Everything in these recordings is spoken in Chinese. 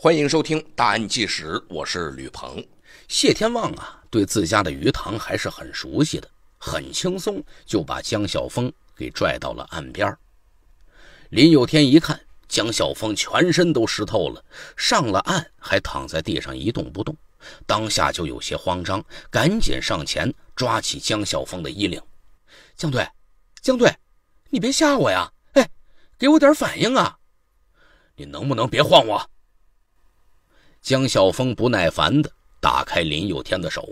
欢迎收听《大案纪实》，我是吕鹏。谢天旺啊，对自家的鱼塘还是很熟悉的，很轻松就把江小峰给拽到了岸边。林有天一看，江小峰全身都湿透了，上了岸还躺在地上一动不动，当下就有些慌张，赶紧上前抓起江小峰的衣领：“江队，江队，你别吓我呀！哎，给我点反应啊！你能不能别晃我？”江小峰不耐烦地打开林又天的手，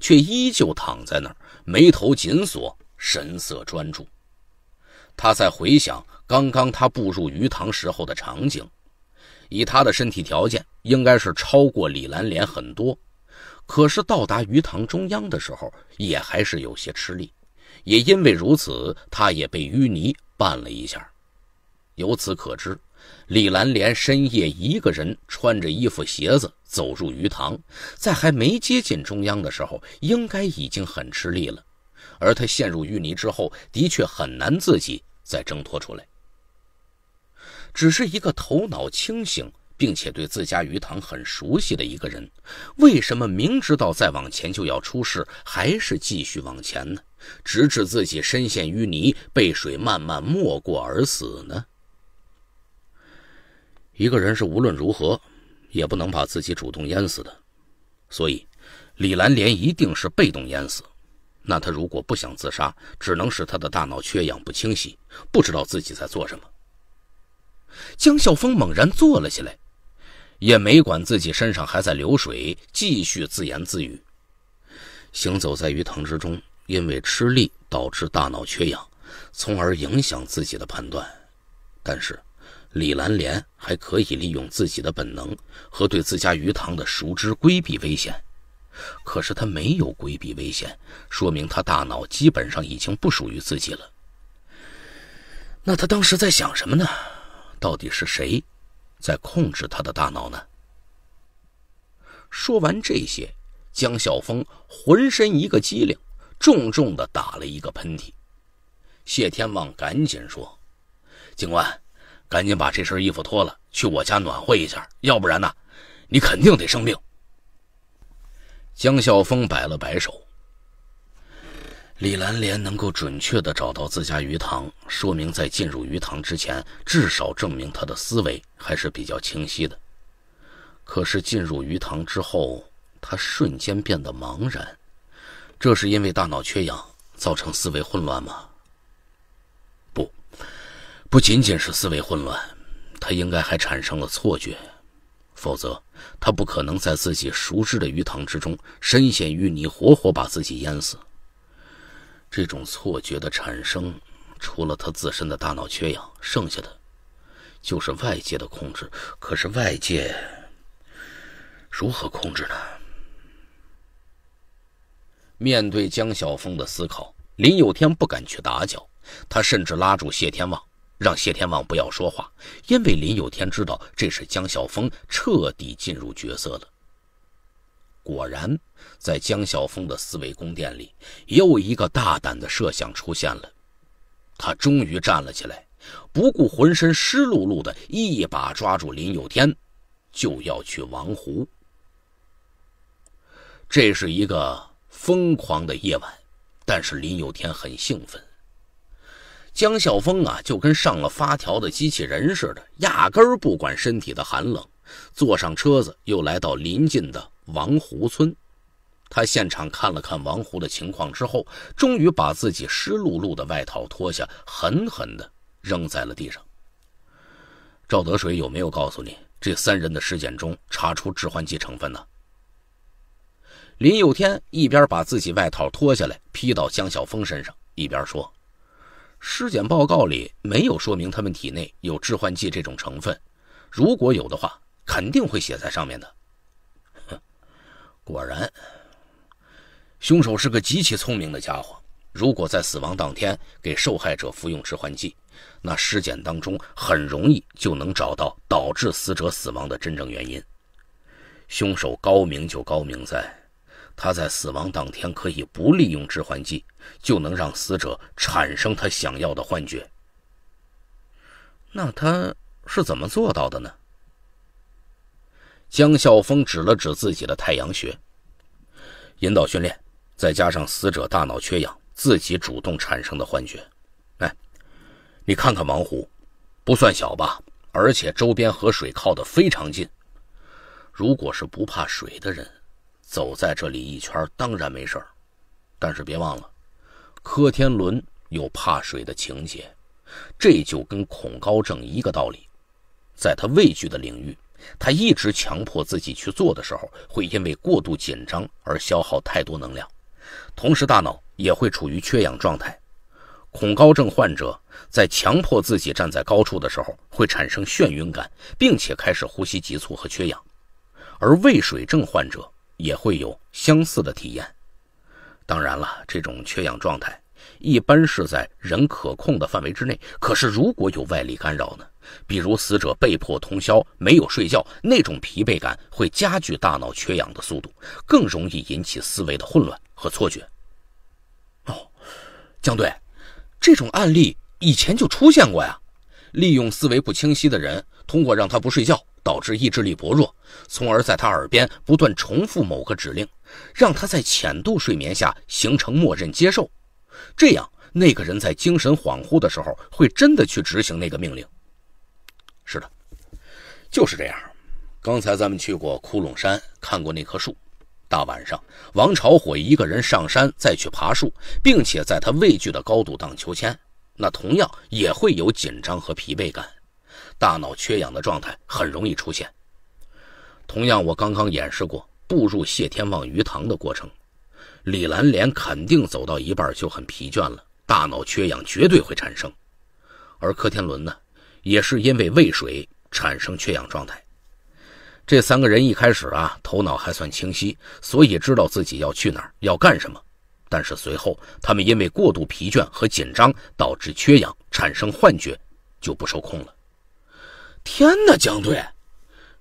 却依旧躺在那儿，眉头紧锁，神色专注。他在回想刚刚他步入鱼塘时候的场景。以他的身体条件，应该是超过李兰莲很多，可是到达鱼塘中央的时候，也还是有些吃力。也因为如此，他也被淤泥绊了一下。由此可知。李兰莲深夜一个人穿着衣服鞋子走入鱼塘，在还没接近中央的时候，应该已经很吃力了。而她陷入淤泥之后，的确很难自己再挣脱出来。只是一个头脑清醒并且对自家鱼塘很熟悉的一个人，为什么明知道再往前就要出事，还是继续往前呢？直至自己深陷淤泥，被水慢慢没过而死呢？一个人是无论如何也不能把自己主动淹死的，所以李兰莲一定是被动淹死。那他如果不想自杀，只能是他的大脑缺氧不清晰，不知道自己在做什么。江笑风猛然坐了起来，也没管自己身上还在流水，继续自言自语，行走在鱼塘之中，因为吃力导致大脑缺氧，从而影响自己的判断。但是。李兰莲还可以利用自己的本能和对自家鱼塘的熟知规避危险，可是他没有规避危险，说明他大脑基本上已经不属于自己了。那他当时在想什么呢？到底是谁在控制他的大脑呢？说完这些，江小峰浑身一个激灵，重重的打了一个喷嚏。谢天旺赶紧说：“警官。”赶紧把这身衣服脱了，去我家暖和一下，要不然呢，你肯定得生病。江笑风摆了摆手。李兰莲能够准确地找到自家鱼塘，说明在进入鱼塘之前，至少证明他的思维还是比较清晰的。可是进入鱼塘之后，他瞬间变得茫然，这是因为大脑缺氧造成思维混乱吗？不仅仅是思维混乱，他应该还产生了错觉，否则他不可能在自己熟知的鱼塘之中深陷淤泥，活活把自己淹死。这种错觉的产生，除了他自身的大脑缺氧，剩下的就是外界的控制。可是外界如何控制呢？面对江小峰的思考，林有天不敢去打搅，他甚至拉住谢天旺。让谢天旺不要说话，因为林有天知道这是江小峰彻底进入角色了。果然，在江小峰的思维宫殿里，又一个大胆的设想出现了。他终于站了起来，不顾浑身湿漉漉的，一把抓住林有天，就要去王湖。这是一个疯狂的夜晚，但是林有天很兴奋。江小峰啊，就跟上了发条的机器人似的，压根儿不管身体的寒冷，坐上车子又来到临近的王湖村。他现场看了看王湖的情况之后，终于把自己湿漉漉的外套脱下，狠狠的扔在了地上。赵德水有没有告诉你，这三人的尸检中查出致幻剂成分呢？林有天一边把自己外套脱下来披到江小峰身上，一边说。尸检报告里没有说明他们体内有致幻剂这种成分，如果有的话，肯定会写在上面的。果然，凶手是个极其聪明的家伙。如果在死亡当天给受害者服用致幻剂，那尸检当中很容易就能找到导致死者死亡的真正原因。凶手高明就高明在。他在死亡当天可以不利用致幻剂，就能让死者产生他想要的幻觉。那他是怎么做到的呢？江啸风指了指自己的太阳穴，引导训练，再加上死者大脑缺氧，自己主动产生的幻觉。哎，你看看王虎，不算小吧？而且周边和水靠得非常近，如果是不怕水的人。走在这里一圈当然没事儿，但是别忘了，柯天伦有怕水的情节，这就跟恐高症一个道理。在他畏惧的领域，他一直强迫自己去做的时候，会因为过度紧张而消耗太多能量，同时大脑也会处于缺氧状态。恐高症患者在强迫自己站在高处的时候，会产生眩晕感，并且开始呼吸急促和缺氧，而畏水症患者。也会有相似的体验。当然了，这种缺氧状态一般是在人可控的范围之内。可是，如果有外力干扰呢？比如死者被迫通宵没有睡觉，那种疲惫感会加剧大脑缺氧的速度，更容易引起思维的混乱和错觉。哦，江队，这种案例以前就出现过呀，利用思维不清晰的人，通过让他不睡觉。导致意志力薄弱，从而在他耳边不断重复某个指令，让他在浅度睡眠下形成默认接受。这样，那个人在精神恍惚的时候会真的去执行那个命令。是的，就是这样。刚才咱们去过窟窿山，看过那棵树。大晚上，王朝火一个人上山再去爬树，并且在他畏惧的高度荡秋千，那同样也会有紧张和疲惫感。大脑缺氧的状态很容易出现。同样，我刚刚演示过步入谢天望鱼塘的过程，李兰莲肯定走到一半就很疲倦了，大脑缺氧绝对会产生。而柯天伦呢，也是因为喂水产生缺氧状态。这三个人一开始啊，头脑还算清晰，所以知道自己要去哪儿，要干什么。但是随后，他们因为过度疲倦和紧张，导致缺氧，产生幻觉，就不受控了。天哪，江队，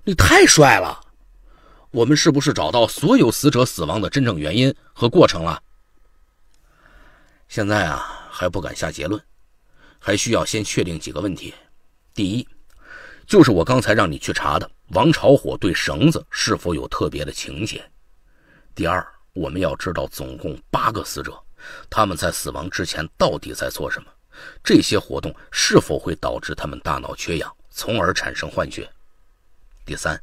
你太帅了！我们是不是找到所有死者死亡的真正原因和过程了？现在啊，还不敢下结论，还需要先确定几个问题。第一，就是我刚才让你去查的王朝火对绳子是否有特别的情节。第二，我们要知道总共八个死者，他们在死亡之前到底在做什么？这些活动是否会导致他们大脑缺氧？从而产生幻觉。第三，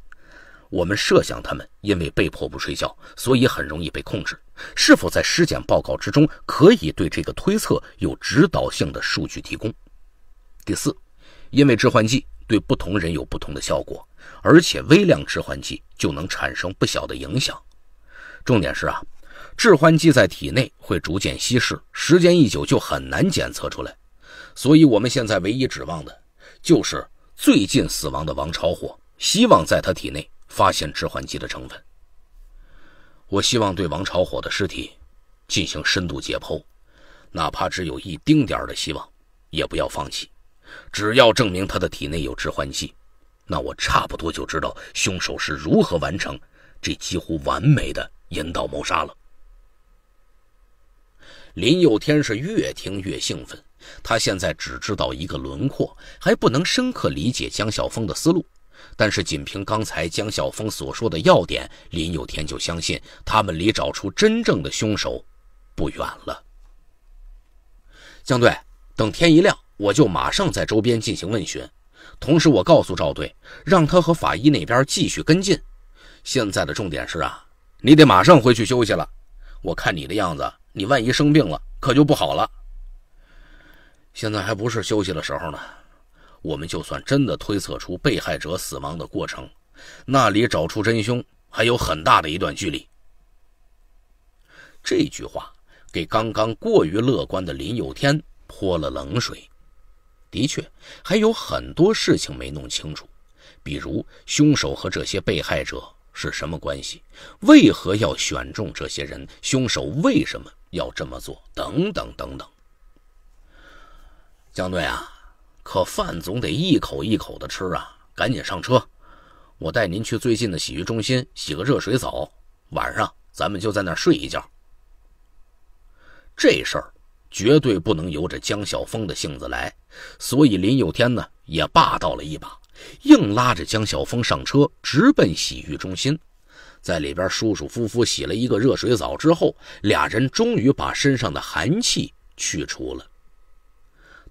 我们设想他们因为被迫不睡觉，所以很容易被控制。是否在尸检报告之中可以对这个推测有指导性的数据提供？第四，因为致幻剂对不同人有不同的效果，而且微量致幻剂就能产生不小的影响。重点是啊，致幻剂在体内会逐渐稀释，时间一久就很难检测出来。所以我们现在唯一指望的就是。最近死亡的王朝火，希望在他体内发现致幻剂的成分。我希望对王朝火的尸体进行深度解剖，哪怕只有一丁点的希望，也不要放弃。只要证明他的体内有致幻剂，那我差不多就知道凶手是如何完成这几乎完美的引导谋杀了。林佑天是越听越兴奋。他现在只知道一个轮廓，还不能深刻理解江小峰的思路。但是，仅凭刚才江小峰所说的要点，林有天就相信他们离找出真正的凶手不远了。江队，等天一亮，我就马上在周边进行问询。同时，我告诉赵队，让他和法医那边继续跟进。现在的重点是啊，你得马上回去休息了。我看你的样子，你万一生病了，可就不好了。现在还不是休息的时候呢。我们就算真的推测出被害者死亡的过程，那里找出真凶还有很大的一段距离。这句话给刚刚过于乐观的林有天泼了冷水。的确，还有很多事情没弄清楚，比如凶手和这些被害者是什么关系，为何要选中这些人，凶手为什么要这么做，等等等等。江队啊，可饭总得一口一口的吃啊！赶紧上车，我带您去最近的洗浴中心洗个热水澡，晚上咱们就在那儿睡一觉。这事儿绝对不能由着江晓峰的性子来，所以林有天呢也霸道了一把，硬拉着江晓峰上车，直奔洗浴中心，在里边舒舒服服洗了一个热水澡之后，俩人终于把身上的寒气去除了。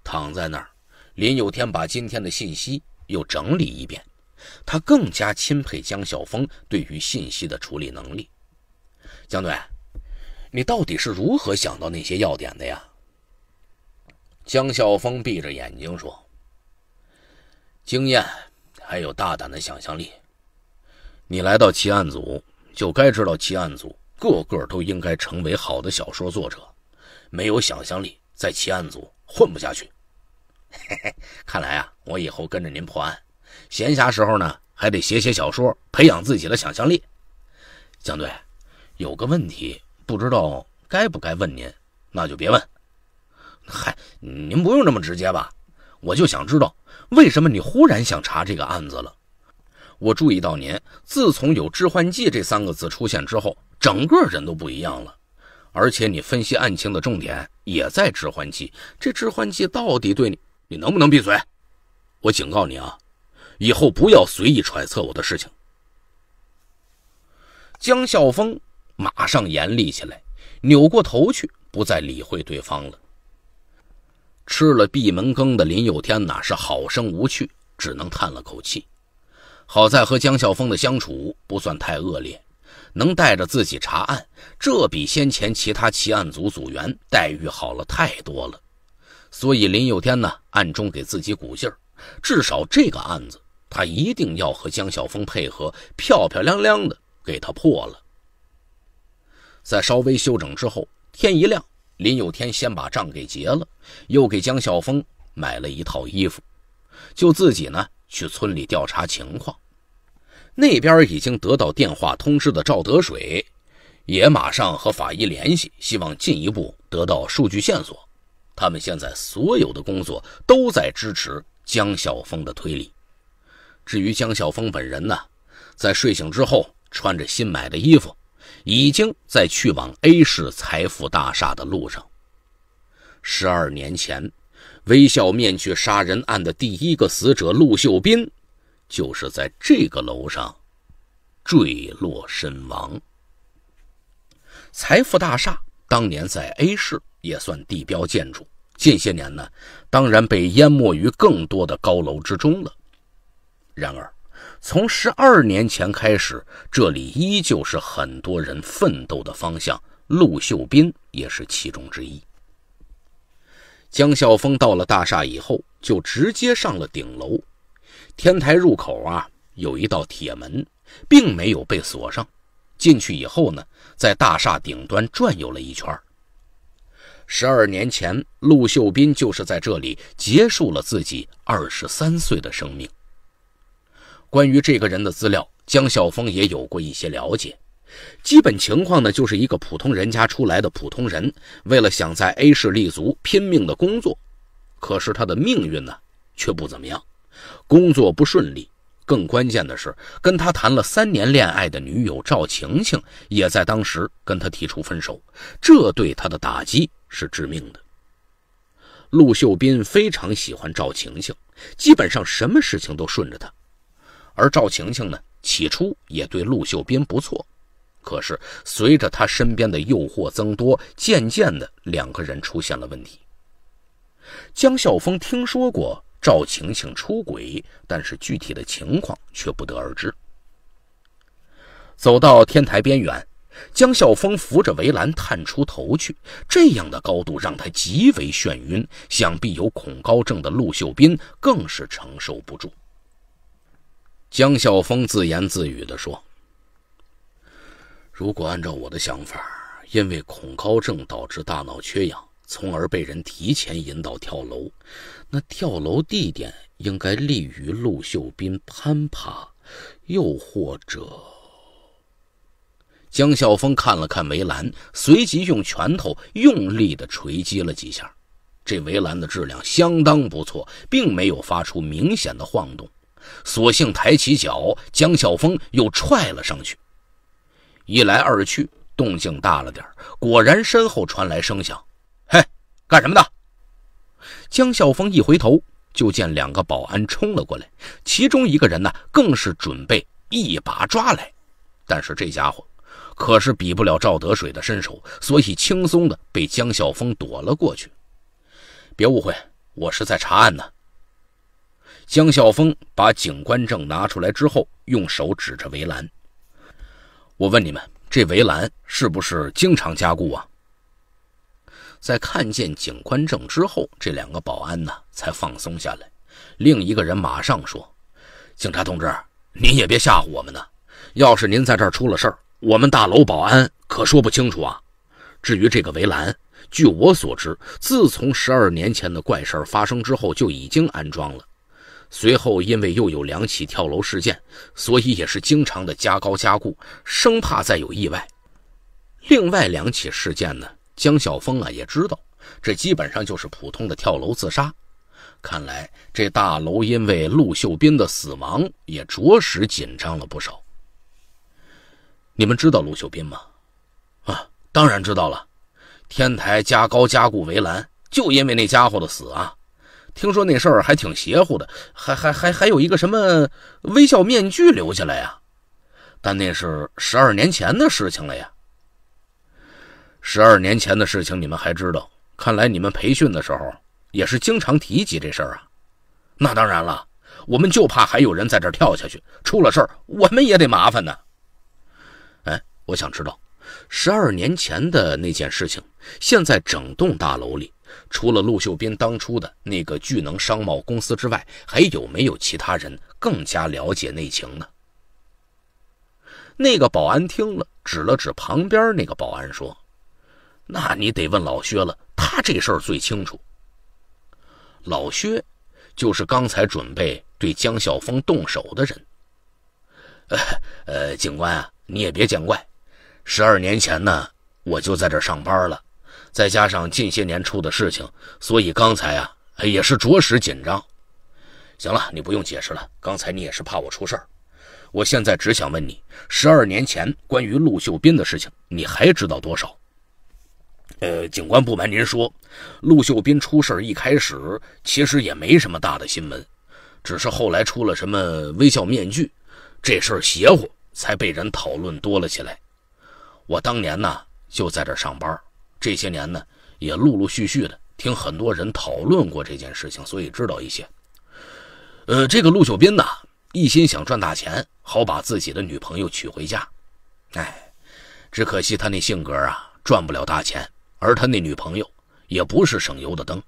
躺在那儿，林有天把今天的信息又整理一遍，他更加钦佩江小峰对于信息的处理能力。江队，你到底是如何想到那些要点的呀？江小峰闭着眼睛说：“经验，还有大胆的想象力。你来到奇案组，就该知道奇案组个个都应该成为好的小说作者，没有想象力，在奇案组。”混不下去，嘿嘿，看来啊，我以后跟着您破案，闲暇时候呢，还得写写小说，培养自己的想象力。江队，有个问题，不知道该不该问您，那就别问。嗨，您不用这么直接吧？我就想知道，为什么你忽然想查这个案子了？我注意到您自从有“致幻剂”这三个字出现之后，整个人都不一样了。而且你分析案情的重点也在致幻剂，这致幻剂到底对你，你能不能闭嘴？我警告你啊，以后不要随意揣测我的事情。江笑风马上严厉起来，扭过头去，不再理会对方了。吃了闭门羹的林有天哪是好生无趣，只能叹了口气。好在和江笑风的相处不算太恶劣。能带着自己查案，这比先前其他奇案组组员待遇好了太多了。所以林有天呢，暗中给自己鼓劲儿，至少这个案子他一定要和江小峰配合，漂漂亮亮的给他破了。在稍微休整之后，天一亮，林有天先把账给结了，又给江小峰买了一套衣服，就自己呢去村里调查情况。那边已经得到电话通知的赵德水，也马上和法医联系，希望进一步得到数据线索。他们现在所有的工作都在支持江晓峰的推理。至于江晓峰本人呢，在睡醒之后，穿着新买的衣服，已经在去往 A 市财富大厦的路上。十二年前，微笑面具杀人案的第一个死者陆秀斌。就是在这个楼上坠落身亡。财富大厦当年在 A 市也算地标建筑，近些年呢，当然被淹没于更多的高楼之中了。然而，从十二年前开始，这里依旧是很多人奋斗的方向。陆秀斌也是其中之一。江笑风到了大厦以后，就直接上了顶楼。天台入口啊，有一道铁门，并没有被锁上。进去以后呢，在大厦顶端转悠了一圈。十二年前，陆秀斌就是在这里结束了自己二十三岁的生命。关于这个人的资料，江晓峰也有过一些了解。基本情况呢，就是一个普通人家出来的普通人，为了想在 A 市立足，拼命的工作，可是他的命运呢，却不怎么样。工作不顺利，更关键的是，跟他谈了三年恋爱的女友赵晴晴也在当时跟他提出分手，这对他的打击是致命的。陆秀斌非常喜欢赵晴晴，基本上什么事情都顺着她。而赵晴晴呢，起初也对陆秀斌不错，可是随着他身边的诱惑增多，渐渐的两个人出现了问题。江笑峰听说过。赵晴晴出轨，但是具体的情况却不得而知。走到天台边缘，江笑峰扶着围栏探出头去，这样的高度让他极为眩晕，想必有恐高症的陆秀斌更是承受不住。江笑峰自言自语的说：“如果按照我的想法，因为恐高症导致大脑缺氧，从而被人提前引导跳楼。”那跳楼地点应该利于陆秀斌攀爬，又或者……江小峰看了看围栏，随即用拳头用力的锤击了几下。这围栏的质量相当不错，并没有发出明显的晃动。索性抬起脚，江小峰又踹了上去。一来二去，动静大了点果然身后传来声响。“嘿，干什么的？”江笑风一回头，就见两个保安冲了过来，其中一个人呢，更是准备一把抓来。但是这家伙可是比不了赵德水的身手，所以轻松的被江笑风躲了过去。别误会，我是在查案呢。江笑风把警官证拿出来之后，用手指着围栏：“我问你们，这围栏是不是经常加固啊？”在看见警官证之后，这两个保安呢才放松下来。另一个人马上说：“警察同志，您也别吓唬我们呢。要是您在这儿出了事儿，我们大楼保安可说不清楚啊。至于这个围栏，据我所知，自从十二年前的怪事儿发生之后就已经安装了。随后因为又有两起跳楼事件，所以也是经常的加高加固，生怕再有意外。另外两起事件呢？”江小峰啊，也知道，这基本上就是普通的跳楼自杀。看来这大楼因为陆秀斌的死亡，也着实紧张了不少。你们知道陆秀斌吗？啊，当然知道了。天台加高加固围栏，就因为那家伙的死啊。听说那事儿还挺邪乎的，还还还还有一个什么微笑面具留下来呀。但那是十二年前的事情了呀。十二年前的事情你们还知道？看来你们培训的时候也是经常提及这事儿啊。那当然了，我们就怕还有人在这跳下去，出了事儿我们也得麻烦呢。哎，我想知道，十二年前的那件事情，现在整栋大楼里，除了陆秀斌当初的那个聚能商贸公司之外，还有没有其他人更加了解内情呢？那个保安听了，指了指旁边那个保安说。那你得问老薛了，他这事儿最清楚。老薛，就是刚才准备对江晓峰动手的人。呃，警官啊，你也别见怪，十二年前呢我就在这上班了，再加上近些年出的事情，所以刚才啊，也是着实紧张。行了，你不用解释了，刚才你也是怕我出事儿。我现在只想问你，十二年前关于陆秀斌的事情，你还知道多少？呃，警官，不瞒您说，陆秀斌出事一开始其实也没什么大的新闻，只是后来出了什么微笑面具，这事儿邪乎，才被人讨论多了起来。我当年呢就在这上班，这些年呢也陆陆续续的听很多人讨论过这件事情，所以知道一些。呃，这个陆秀斌呢一心想赚大钱，好把自己的女朋友娶回家，哎，只可惜他那性格啊赚不了大钱。而他那女朋友也不是省油的灯，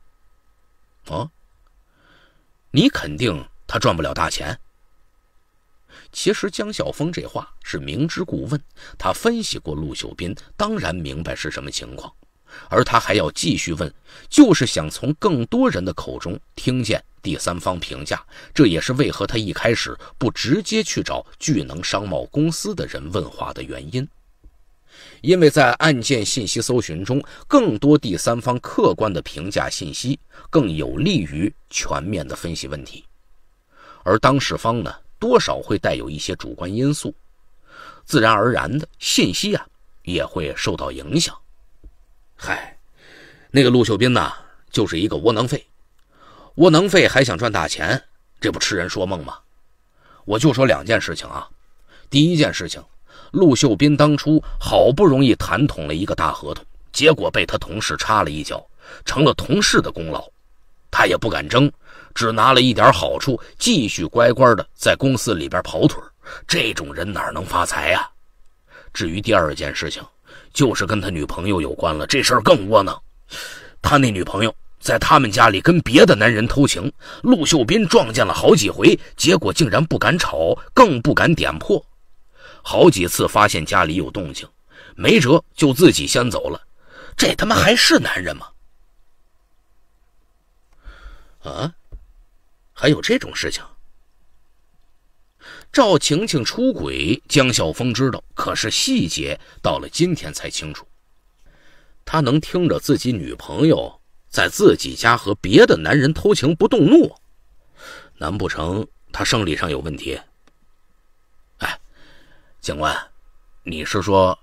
啊，你肯定他赚不了大钱。其实江小峰这话是明知故问，他分析过陆秀斌，当然明白是什么情况，而他还要继续问，就是想从更多人的口中听见第三方评价。这也是为何他一开始不直接去找巨能商贸公司的人问话的原因。因为在案件信息搜寻中，更多第三方客观的评价信息更有利于全面的分析问题，而当事方呢，多少会带有一些主观因素，自然而然的信息啊也会受到影响。嗨，那个陆秀斌呢，就是一个窝囊废，窝囊废还想赚大钱，这不痴人说梦吗？我就说两件事情啊，第一件事情。陆秀斌当初好不容易谈拢了一个大合同，结果被他同事插了一脚，成了同事的功劳，他也不敢争，只拿了一点好处，继续乖乖的在公司里边跑腿。这种人哪能发财呀？至于第二件事情，就是跟他女朋友有关了。这事儿更窝囊，他那女朋友在他们家里跟别的男人偷情，陆秀斌撞见了好几回，结果竟然不敢吵，更不敢点破。好几次发现家里有动静，没辙就自己先走了。这他妈还是男人吗？啊，还有这种事情？赵晴晴出轨，江晓峰知道，可是细节到了今天才清楚。他能听着自己女朋友在自己家和别的男人偷情不动怒？难不成他生理上有问题？警官，你是说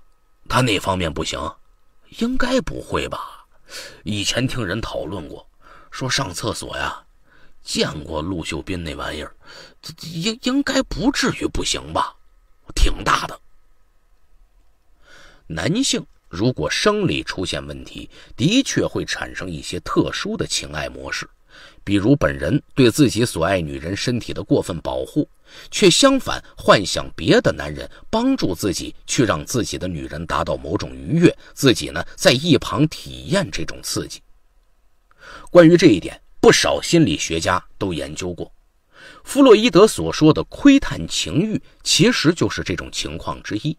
他那方面不行？应该不会吧？以前听人讨论过，说上厕所呀，见过陆秀斌那玩意儿，应应该不至于不行吧？挺大的。男性如果生理出现问题，的确会产生一些特殊的情爱模式。比如本人对自己所爱女人身体的过分保护，却相反幻想别的男人帮助自己去让自己的女人达到某种愉悦，自己呢在一旁体验这种刺激。关于这一点，不少心理学家都研究过，弗洛伊德所说的窥探情欲，其实就是这种情况之一。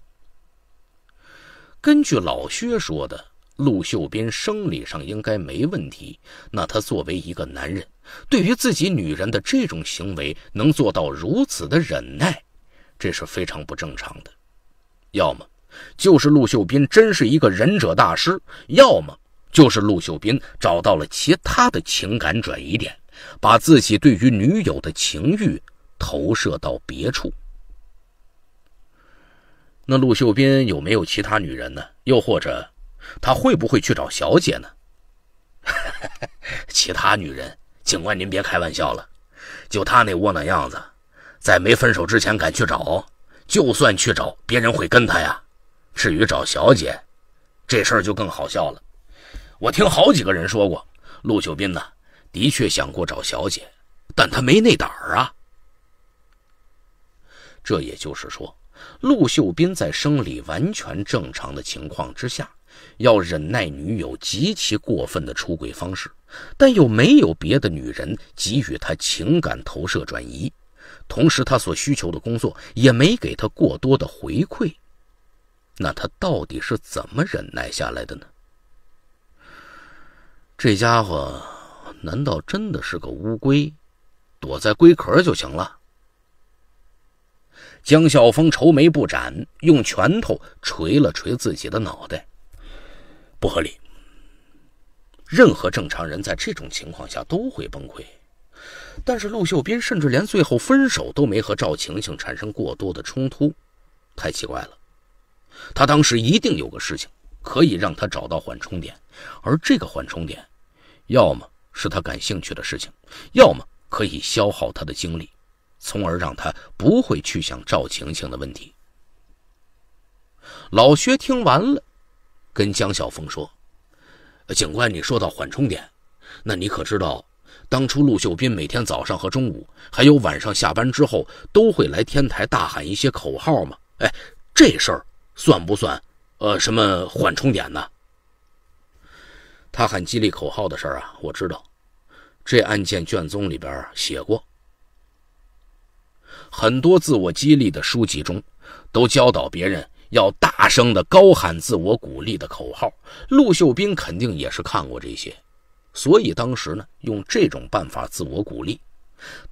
根据老薛说的。陆秀斌生理上应该没问题，那他作为一个男人，对于自己女人的这种行为能做到如此的忍耐，这是非常不正常的。要么就是陆秀斌真是一个忍者大师，要么就是陆秀斌找到了其他的情感转移点，把自己对于女友的情欲投射到别处。那陆秀斌有没有其他女人呢？又或者？他会不会去找小姐呢？其他女人，警官您别开玩笑了。就他那窝囊样子，在没分手之前敢去找，就算去找，别人会跟他呀。至于找小姐，这事儿就更好笑了。我听好几个人说过，陆秀斌呢，的确想过找小姐，但他没那胆儿啊。这也就是说，陆秀斌在生理完全正常的情况之下。要忍耐女友极其过分的出轨方式，但又没有别的女人给予他情感投射转移，同时他所需求的工作也没给他过多的回馈，那他到底是怎么忍耐下来的呢？这家伙难道真的是个乌龟，躲在龟壳就行了？江晓峰愁眉不展，用拳头捶了捶自己的脑袋。不合理。任何正常人在这种情况下都会崩溃，但是陆秀斌甚至连最后分手都没和赵晴晴产生过多的冲突，太奇怪了。他当时一定有个事情可以让他找到缓冲点，而这个缓冲点，要么是他感兴趣的事情，要么可以消耗他的精力，从而让他不会去想赵晴晴的问题。老薛听完了。跟江小峰说：“警官，你说到缓冲点，那你可知道，当初陆秀斌每天早上和中午，还有晚上下班之后，都会来天台大喊一些口号吗？哎，这事儿算不算，呃，什么缓冲点呢？”他喊激励口号的事儿啊，我知道，这案件卷宗里边写过，很多自我激励的书籍中，都教导别人。要大声的高喊自我鼓励的口号，陆秀斌肯定也是看过这些，所以当时呢用这种办法自我鼓励。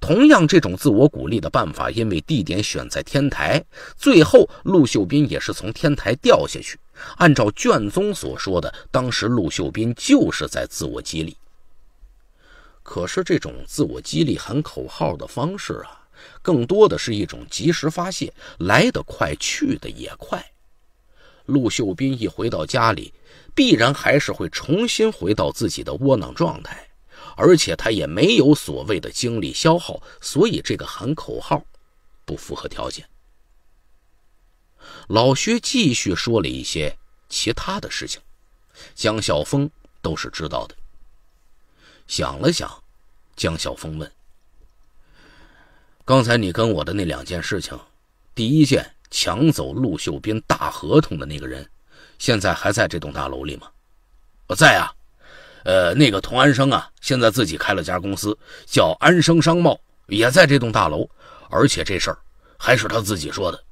同样，这种自我鼓励的办法，因为地点选在天台，最后陆秀斌也是从天台掉下去。按照卷宗所说的，当时陆秀斌就是在自我激励。可是这种自我激励喊口号的方式啊。更多的是一种及时发泄，来得快，去的也快。陆秀斌一回到家里，必然还是会重新回到自己的窝囊状态，而且他也没有所谓的精力消耗，所以这个喊口号不符合条件。老薛继续说了一些其他的事情，江小峰都是知道的。想了想，江小峰问。刚才你跟我的那两件事情，第一件抢走陆秀斌大合同的那个人，现在还在这栋大楼里吗？在啊，呃，那个童安生啊，现在自己开了家公司，叫安生商贸，也在这栋大楼，而且这事儿还是他自己说的，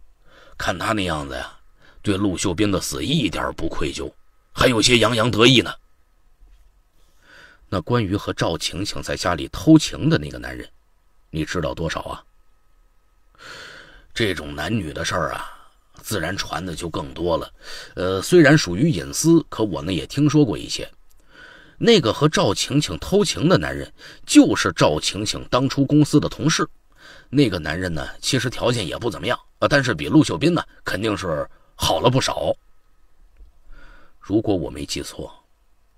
看他那样子呀，对陆秀斌的死一点不愧疚，还有些洋洋得意呢。那关于和赵晴晴在家里偷情的那个男人？你知道多少啊？这种男女的事儿啊，自然传的就更多了。呃，虽然属于隐私，可我呢也听说过一些。那个和赵晴晴偷情的男人，就是赵晴晴当初公司的同事。那个男人呢，其实条件也不怎么样啊，但是比陆秀斌呢，肯定是好了不少。如果我没记错。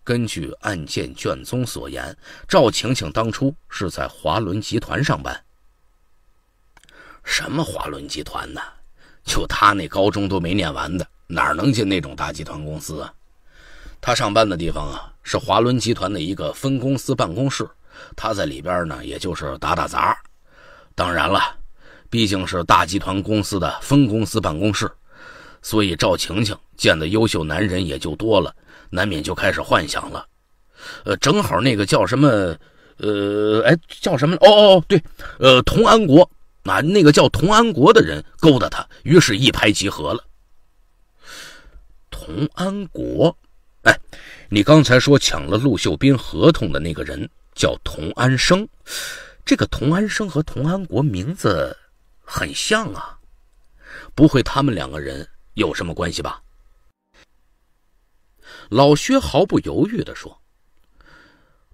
根据案件卷宗所言，赵晴晴当初是在华伦集团上班。什么华伦集团呢？就他那高中都没念完的，哪能进那种大集团公司啊？他上班的地方啊，是华伦集团的一个分公司办公室。他在里边呢，也就是打打杂。当然了，毕竟是大集团公司的分公司办公室，所以赵晴晴见的优秀男人也就多了。难免就开始幻想了，呃，正好那个叫什么，呃，哎，叫什么？哦哦，哦，对，呃，童安国啊，那个叫童安国的人勾搭他，于是一拍即合了。童安国，哎，你刚才说抢了陆秀斌合同的那个人叫童安生，这个童安生和童安国名字很像啊，不会他们两个人有什么关系吧？老薛毫不犹豫的说：“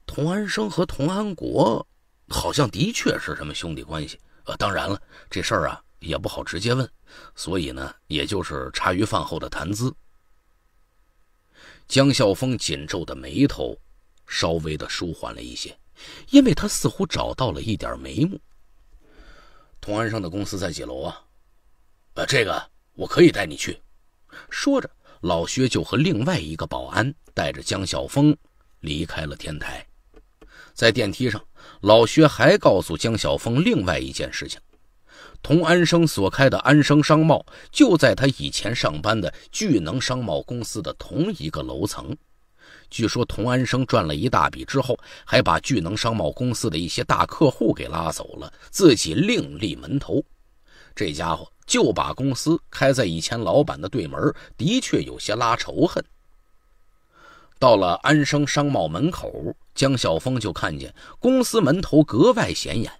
童安生和童安国，好像的确是什么兄弟关系。呃，当然了，这事儿啊也不好直接问，所以呢，也就是茶余饭后的谈资。”江啸风紧皱的眉头，稍微的舒缓了一些，因为他似乎找到了一点眉目。童安生的公司在几楼啊？呃，这个我可以带你去。”说着。老薛就和另外一个保安带着江晓峰离开了天台，在电梯上，老薛还告诉江晓峰另外一件事情：童安生所开的安生商贸就在他以前上班的聚能商贸公司的同一个楼层。据说童安生赚了一大笔之后，还把聚能商贸公司的一些大客户给拉走了，自己另立门头。这家伙。就把公司开在以前老板的对门，的确有些拉仇恨。到了安生商贸门口，江小峰就看见公司门头格外显眼，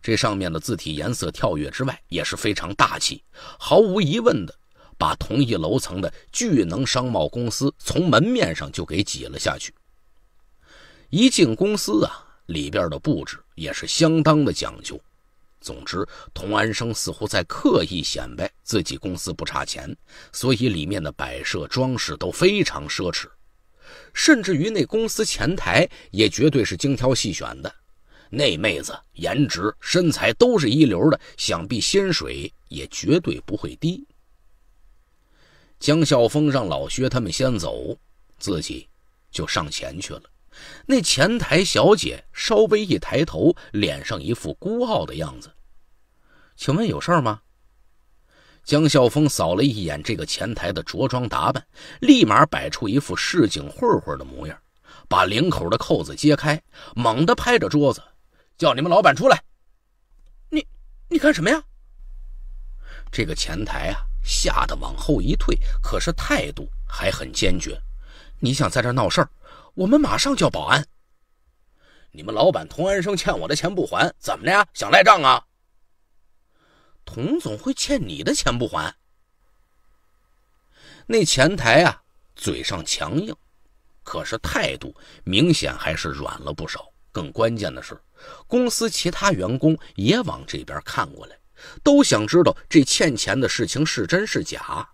这上面的字体颜色跳跃之外，也是非常大气，毫无疑问的把同一楼层的聚能商贸公司从门面上就给挤了下去。一进公司啊，里边的布置也是相当的讲究。总之，童安生似乎在刻意显摆自己公司不差钱，所以里面的摆设装饰都非常奢侈，甚至于那公司前台也绝对是精挑细选的，那妹子颜值身材都是一流的，想必薪水也绝对不会低。江笑风让老薛他们先走，自己就上前去了。那前台小姐稍微一抬头，脸上一副孤傲的样子。请问有事吗？江笑风扫了一眼这个前台的着装打扮，立马摆出一副市井混混的模样，把领口的扣子揭开，猛地拍着桌子，叫你们老板出来！你你干什么呀？这个前台啊，吓得往后一退，可是态度还很坚决。你想在这闹事儿？我们马上叫保安！你们老板童安生欠我的钱不还，怎么的呀？想赖账啊？童总会欠你的钱不还？那前台啊，嘴上强硬，可是态度明显还是软了不少。更关键的是，公司其他员工也往这边看过来，都想知道这欠钱的事情是真是假。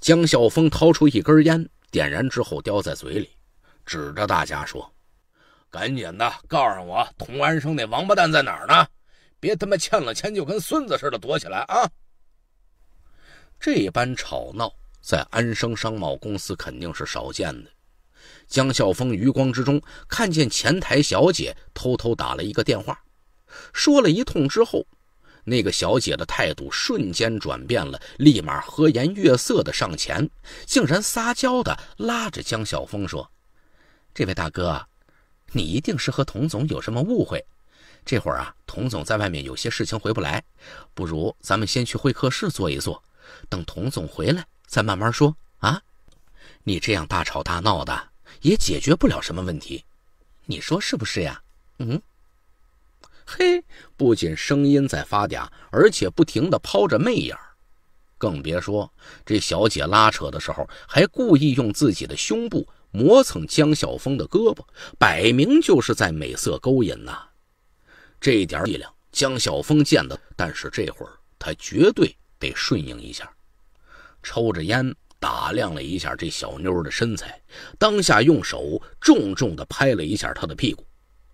江笑风掏出一根烟，点燃之后叼在嘴里。指着大家说：“赶紧的，告诉我童安生那王八蛋在哪儿呢？别他妈欠了钱就跟孙子似的躲起来啊！”这般吵闹在安生商贸公司肯定是少见的。江笑峰余光之中看见前台小姐偷偷打了一个电话，说了一通之后，那个小姐的态度瞬间转变了，立马和颜悦色的上前，竟然撒娇的拉着江笑峰说。这位大哥，你一定是和童总有什么误会。这会儿啊，童总在外面有些事情回不来，不如咱们先去会客室坐一坐，等童总回来再慢慢说啊。你这样大吵大闹的，也解决不了什么问题，你说是不是呀？嗯。嘿，不仅声音在发嗲，而且不停的抛着媚眼更别说这小姐拉扯的时候，还故意用自己的胸部。磨蹭江小峰的胳膊，摆明就是在美色勾引呐。这点力量江小峰见的，但是这会儿他绝对得顺应一下。抽着烟打量了一下这小妞的身材，当下用手重重的拍了一下她的屁股。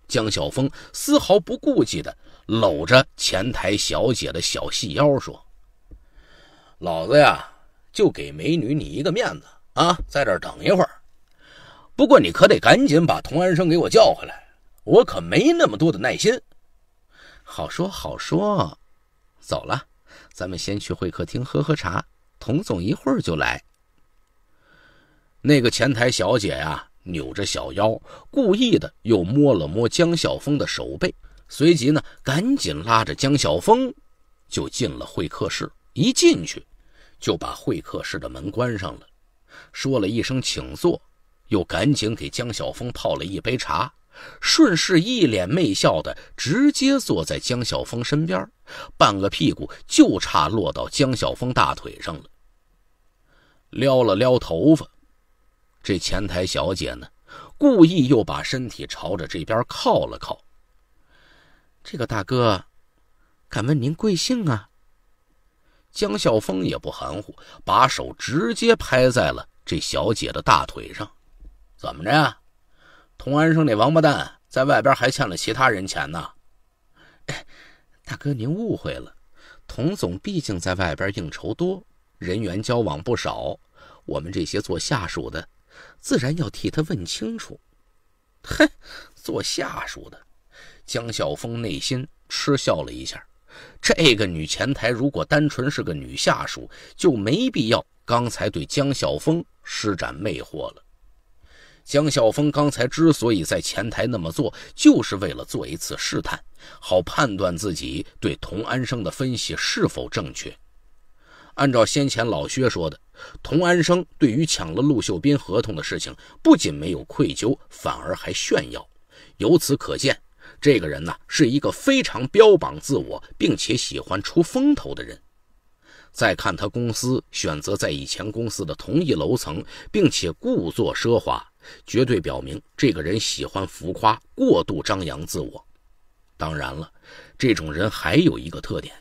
江小峰丝毫不顾忌的搂着前台小姐的小细腰说：“老子呀，就给美女你一个面子啊，在这儿等一会儿。”不过你可得赶紧把童安生给我叫回来，我可没那么多的耐心。好说好说，走了，咱们先去会客厅喝喝茶。童总一会儿就来。那个前台小姐呀，扭着小腰，故意的又摸了摸江小峰的手背，随即呢，赶紧拉着江小峰就进了会客室。一进去，就把会客室的门关上了，说了一声“请坐”。又赶紧给江小峰泡了一杯茶，顺势一脸媚笑的直接坐在江小峰身边，半个屁股就差落到江小峰大腿上了。撩了撩头发，这前台小姐呢，故意又把身体朝着这边靠了靠。这个大哥，敢问您贵姓啊？江小峰也不含糊，把手直接拍在了这小姐的大腿上。怎么着呀，童安生那王八蛋在外边还欠了其他人钱呢？大哥，您误会了，童总毕竟在外边应酬多，人员交往不少，我们这些做下属的，自然要替他问清楚。哼，做下属的，江小峰内心嗤笑了一下。这个女前台如果单纯是个女下属，就没必要刚才对江小峰施展魅惑了。江晓峰刚才之所以在前台那么做，就是为了做一次试探，好判断自己对童安生的分析是否正确。按照先前老薛说的，童安生对于抢了陆秀斌合同的事情，不仅没有愧疚，反而还炫耀。由此可见，这个人呢是一个非常标榜自我，并且喜欢出风头的人。再看他公司选择在以前公司的同一楼层，并且故作奢华。绝对表明这个人喜欢浮夸、过度张扬自我。当然了，这种人还有一个特点，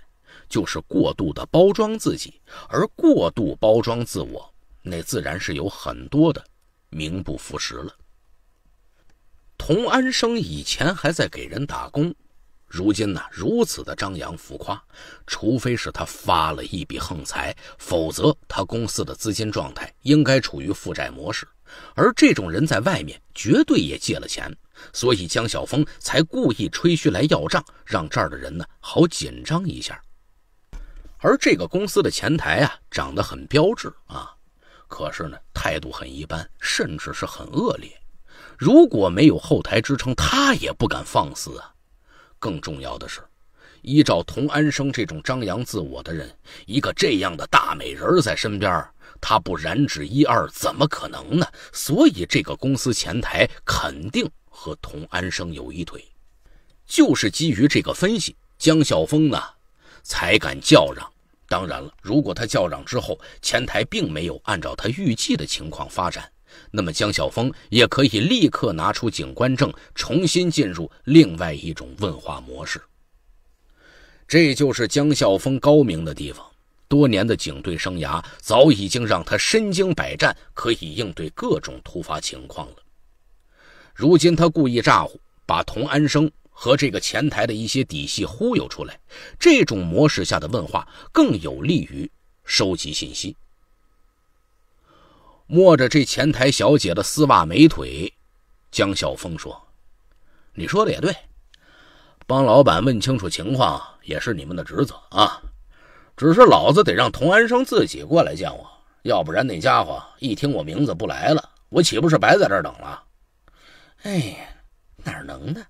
就是过度的包装自己。而过度包装自我，那自然是有很多的名不副实了。童安生以前还在给人打工，如今呢如此的张扬浮夸，除非是他发了一笔横财，否则他公司的资金状态应该处于负债模式。而这种人在外面绝对也借了钱，所以江小峰才故意吹嘘来要账，让这儿的人呢好紧张一下。而这个公司的前台啊，长得很标致啊，可是呢态度很一般，甚至是很恶劣。如果没有后台支撑，他也不敢放肆啊。更重要的是，依照童安生这种张扬自我的人，一个这样的大美人儿在身边。他不染指一二，怎么可能呢？所以这个公司前台肯定和童安生有一腿。就是基于这个分析，江小峰呢才敢叫嚷。当然了，如果他叫嚷之后，前台并没有按照他预计的情况发展，那么江小峰也可以立刻拿出警官证，重新进入另外一种问话模式。这就是江小峰高明的地方。多年的警队生涯早已经让他身经百战，可以应对各种突发情况了。如今他故意诈唬，把童安生和这个前台的一些底细忽悠出来。这种模式下的问话更有利于收集信息。摸着这前台小姐的丝袜美腿，江小峰说：“你说的也对，帮老板问清楚情况也是你们的职责啊。”只是老子得让童安生自己过来见我，要不然那家伙一听我名字不来了，我岂不是白在这儿等了？哎呀，哪能呢？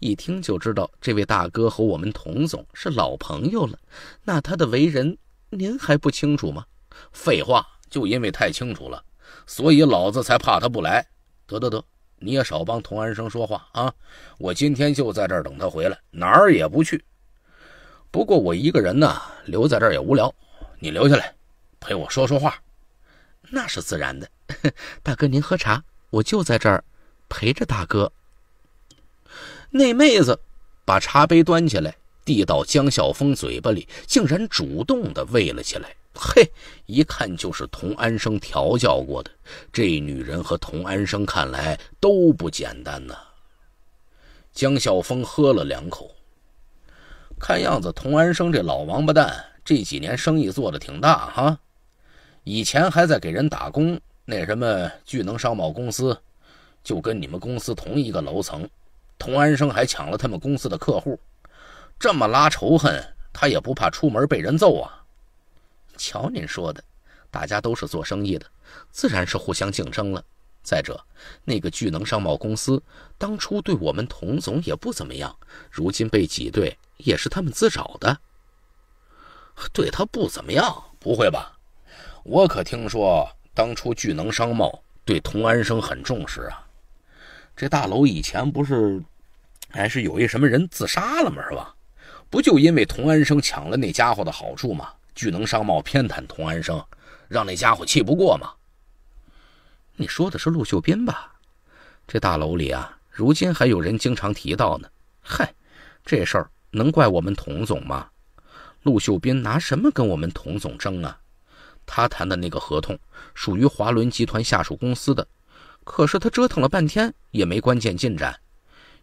一听就知道这位大哥和我们童总是老朋友了，那他的为人您还不清楚吗？废话，就因为太清楚了，所以老子才怕他不来。得得得，你也少帮童安生说话啊！我今天就在这儿等他回来，哪儿也不去。不过我一个人呢，留在这儿也无聊，你留下来陪我说说话。那是自然的，大哥您喝茶，我就在这儿陪着大哥。那妹子把茶杯端起来，递到江晓峰嘴巴里，竟然主动的喂了起来。嘿，一看就是童安生调教过的。这女人和童安生看来都不简单呐。江晓峰喝了两口。看样子，童安生这老王八蛋这几年生意做得挺大哈。以前还在给人打工，那什么聚能商贸公司，就跟你们公司同一个楼层。童安生还抢了他们公司的客户，这么拉仇恨，他也不怕出门被人揍啊？瞧您说的，大家都是做生意的，自然是互相竞争了。再者，那个聚能商贸公司当初对我们童总也不怎么样，如今被挤兑也是他们自找的。对他不怎么样？不会吧？我可听说当初聚能商贸对童安生很重视啊。这大楼以前不是还是有一什么人自杀了吗？是吧？不就因为童安生抢了那家伙的好处吗？聚能商贸偏袒童安生，让那家伙气不过吗？你说的是陆秀斌吧？这大楼里啊，如今还有人经常提到呢。嗨，这事儿能怪我们童总吗？陆秀斌拿什么跟我们童总争啊？他谈的那个合同属于华伦集团下属公司的，可是他折腾了半天也没关键进展。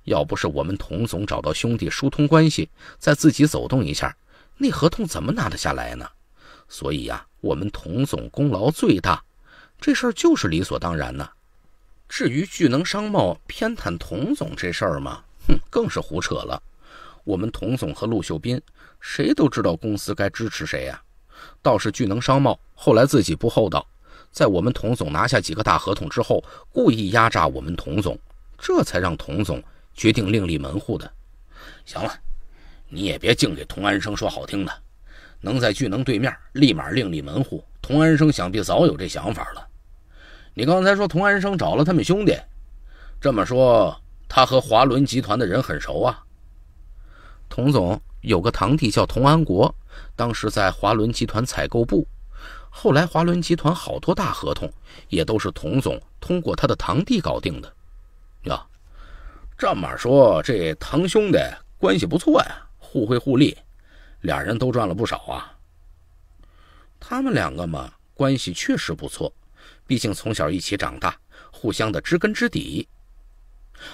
要不是我们童总找到兄弟疏通关系，再自己走动一下，那合同怎么拿得下来呢？所以呀，我们童总功劳最大。这事儿就是理所当然呢。至于聚能商贸偏袒童总这事儿嘛，哼，更是胡扯了。我们童总和陆秀斌，谁都知道公司该支持谁呀。倒是聚能商贸后来自己不厚道，在我们童总拿下几个大合同之后，故意压榨我们童总，这才让童总决定另立门户的。行了，你也别净给童安生说好听的，能在聚能对面立马另立门户。童安生想必早有这想法了。你刚才说童安生找了他们兄弟，这么说他和华伦集团的人很熟啊。童总有个堂弟叫童安国，当时在华伦集团采购部，后来华伦集团好多大合同也都是童总通过他的堂弟搞定的。呀，这么说这堂兄弟关系不错呀，互惠互利，俩人都赚了不少啊。他们两个嘛，关系确实不错，毕竟从小一起长大，互相的知根知底。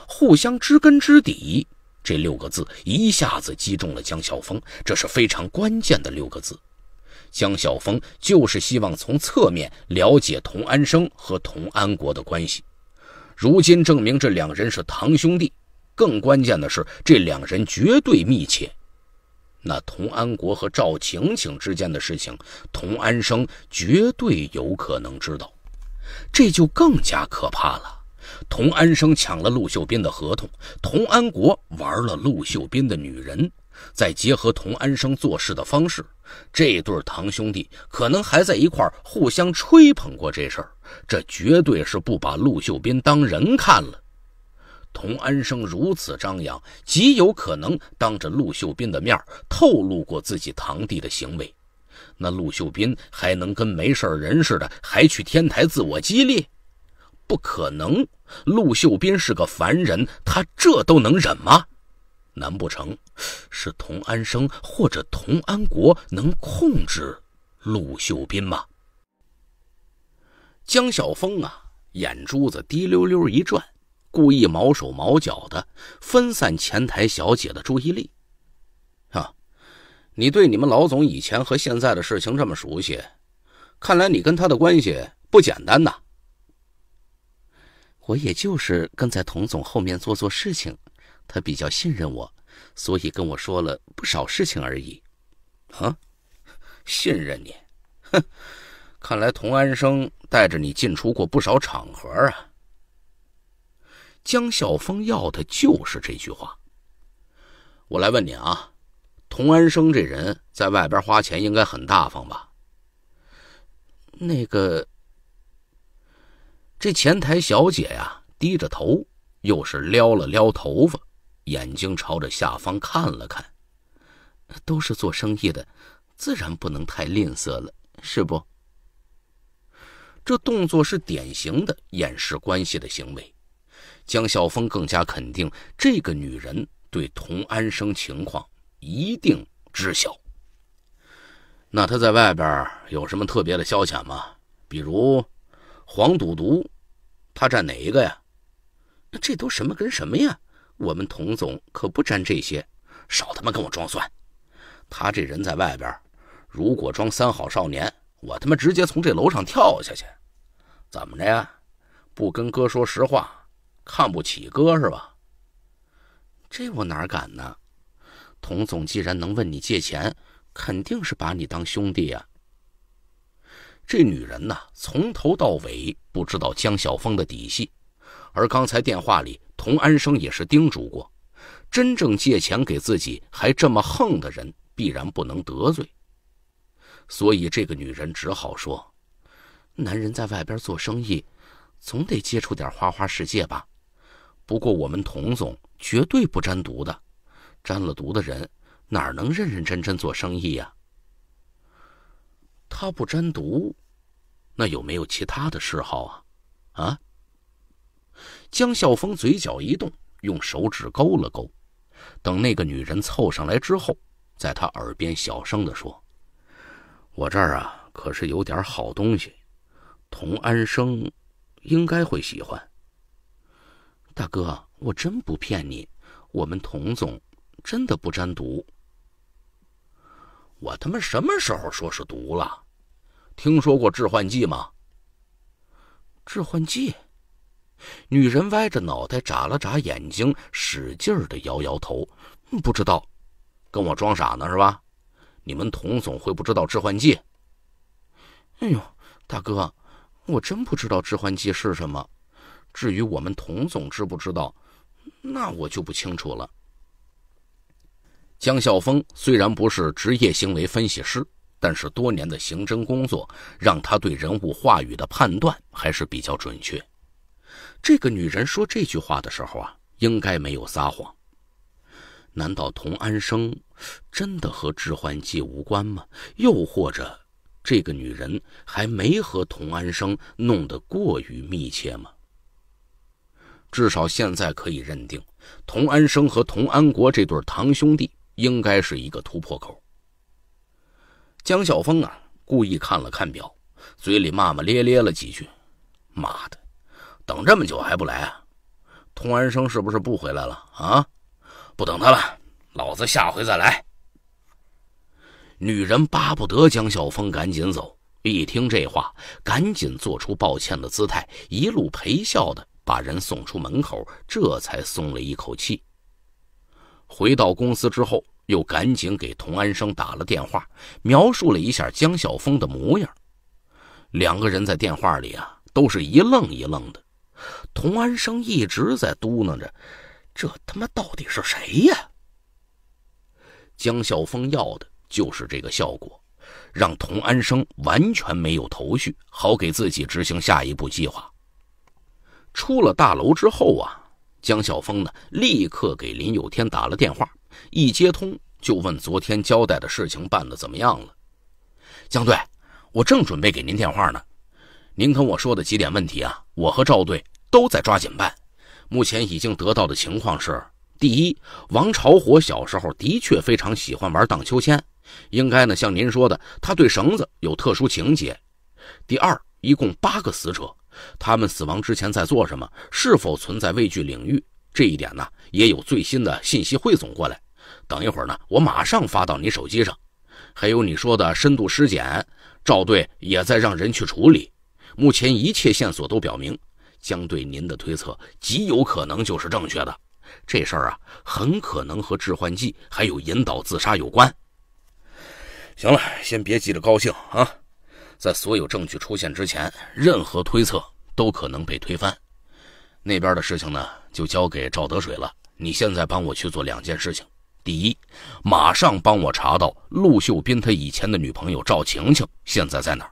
互相知根知底这六个字一下子击中了江小峰，这是非常关键的六个字。江小峰就是希望从侧面了解童安生和童安国的关系，如今证明这两人是堂兄弟，更关键的是这两人绝对密切。那童安国和赵晴晴之间的事情，童安生绝对有可能知道，这就更加可怕了。童安生抢了陆秀斌的合同，童安国玩了陆秀斌的女人，再结合童安生做事的方式，这对堂兄弟可能还在一块互相吹捧过这事儿，这绝对是不把陆秀斌当人看了。童安生如此张扬，极有可能当着陆秀斌的面透露过自己堂弟的行为，那陆秀斌还能跟没事人似的，还去天台自我激励？不可能，陆秀斌是个凡人，他这都能忍吗？难不成是童安生或者童安国能控制陆秀斌吗？江小峰啊，眼珠子滴溜溜一转。故意毛手毛脚的分散前台小姐的注意力，啊！你对你们老总以前和现在的事情这么熟悉，看来你跟他的关系不简单呐。我也就是跟在童总后面做做事情，他比较信任我，所以跟我说了不少事情而已。啊，信任你，哼！看来童安生带着你进出过不少场合啊。江晓峰要的就是这句话。我来问你啊，童安生这人在外边花钱应该很大方吧？那个，这前台小姐呀，低着头，又是撩了撩头发，眼睛朝着下方看了看。都是做生意的，自然不能太吝啬了，是不？这动作是典型的掩饰关系的行为。江小峰更加肯定，这个女人对童安生情况一定知晓。那他在外边有什么特别的消遣吗？比如，黄赌毒，他占哪一个呀？那这都什么跟什么呀？我们童总可不沾这些，少他妈跟我装蒜！他这人在外边，如果装三好少年，我他妈直接从这楼上跳下去！怎么着呀？不跟哥说实话？看不起哥是吧？这我哪敢呢？童总既然能问你借钱，肯定是把你当兄弟啊。这女人呐，从头到尾不知道江小峰的底细，而刚才电话里童安生也是叮嘱过，真正借钱给自己还这么横的人，必然不能得罪。所以这个女人只好说：“男人在外边做生意，总得接触点花花世界吧。”不过我们童总绝对不沾毒的，沾了毒的人哪能认认真真做生意呀？他不沾毒，那有没有其他的嗜好啊？啊？江笑风嘴角一动，用手指勾了勾，等那个女人凑上来之后，在他耳边小声的说：“我这儿啊，可是有点好东西，童安生应该会喜欢。”大哥，我真不骗你，我们童总真的不沾毒。我他妈什么时候说是毒了？听说过致幻剂吗？致幻剂？女人歪着脑袋眨了眨眼睛，使劲的摇摇头，不知道，跟我装傻呢是吧？你们童总会不知道致幻剂？哎呦，大哥，我真不知道致幻剂是什么。至于我们童总知不知道，那我就不清楚了。江晓峰虽然不是职业行为分析师，但是多年的刑侦工作让他对人物话语的判断还是比较准确。这个女人说这句话的时候啊，应该没有撒谎。难道童安生真的和致幻剂无关吗？又或者这个女人还没和童安生弄得过于密切吗？至少现在可以认定，童安生和童安国这对堂兄弟应该是一个突破口。江小峰啊，故意看了看表，嘴里骂骂咧咧了几句：“妈的，等这么久还不来啊？童安生是不是不回来了啊？不等他了，老子下回再来。”女人巴不得江小峰赶紧走，一听这话，赶紧做出抱歉的姿态，一路陪笑的。把人送出门口，这才松了一口气。回到公司之后，又赶紧给童安生打了电话，描述了一下江小峰的模样。两个人在电话里啊，都是一愣一愣的。童安生一直在嘟囔着：“这他妈到底是谁呀？”江小峰要的就是这个效果，让童安生完全没有头绪，好给自己执行下一步计划。出了大楼之后啊，江小峰呢立刻给林有天打了电话，一接通就问昨天交代的事情办的怎么样了。江队，我正准备给您电话呢，您跟我说的几点问题啊，我和赵队都在抓紧办。目前已经得到的情况是：第一，王朝火小时候的确非常喜欢玩荡秋千，应该呢像您说的，他对绳子有特殊情节。第二，一共八个死者。他们死亡之前在做什么？是否存在畏惧领域？这一点呢，也有最新的信息汇总过来。等一会儿呢，我马上发到你手机上。还有你说的深度尸检，赵队也在让人去处理。目前一切线索都表明，将对您的推测极有可能就是正确的。这事儿啊，很可能和致幻剂还有引导自杀有关。行了，先别急着高兴啊。在所有证据出现之前，任何推测都可能被推翻。那边的事情呢，就交给赵德水了。你现在帮我去做两件事情：第一，马上帮我查到陆秀斌他以前的女朋友赵晴晴现在在哪；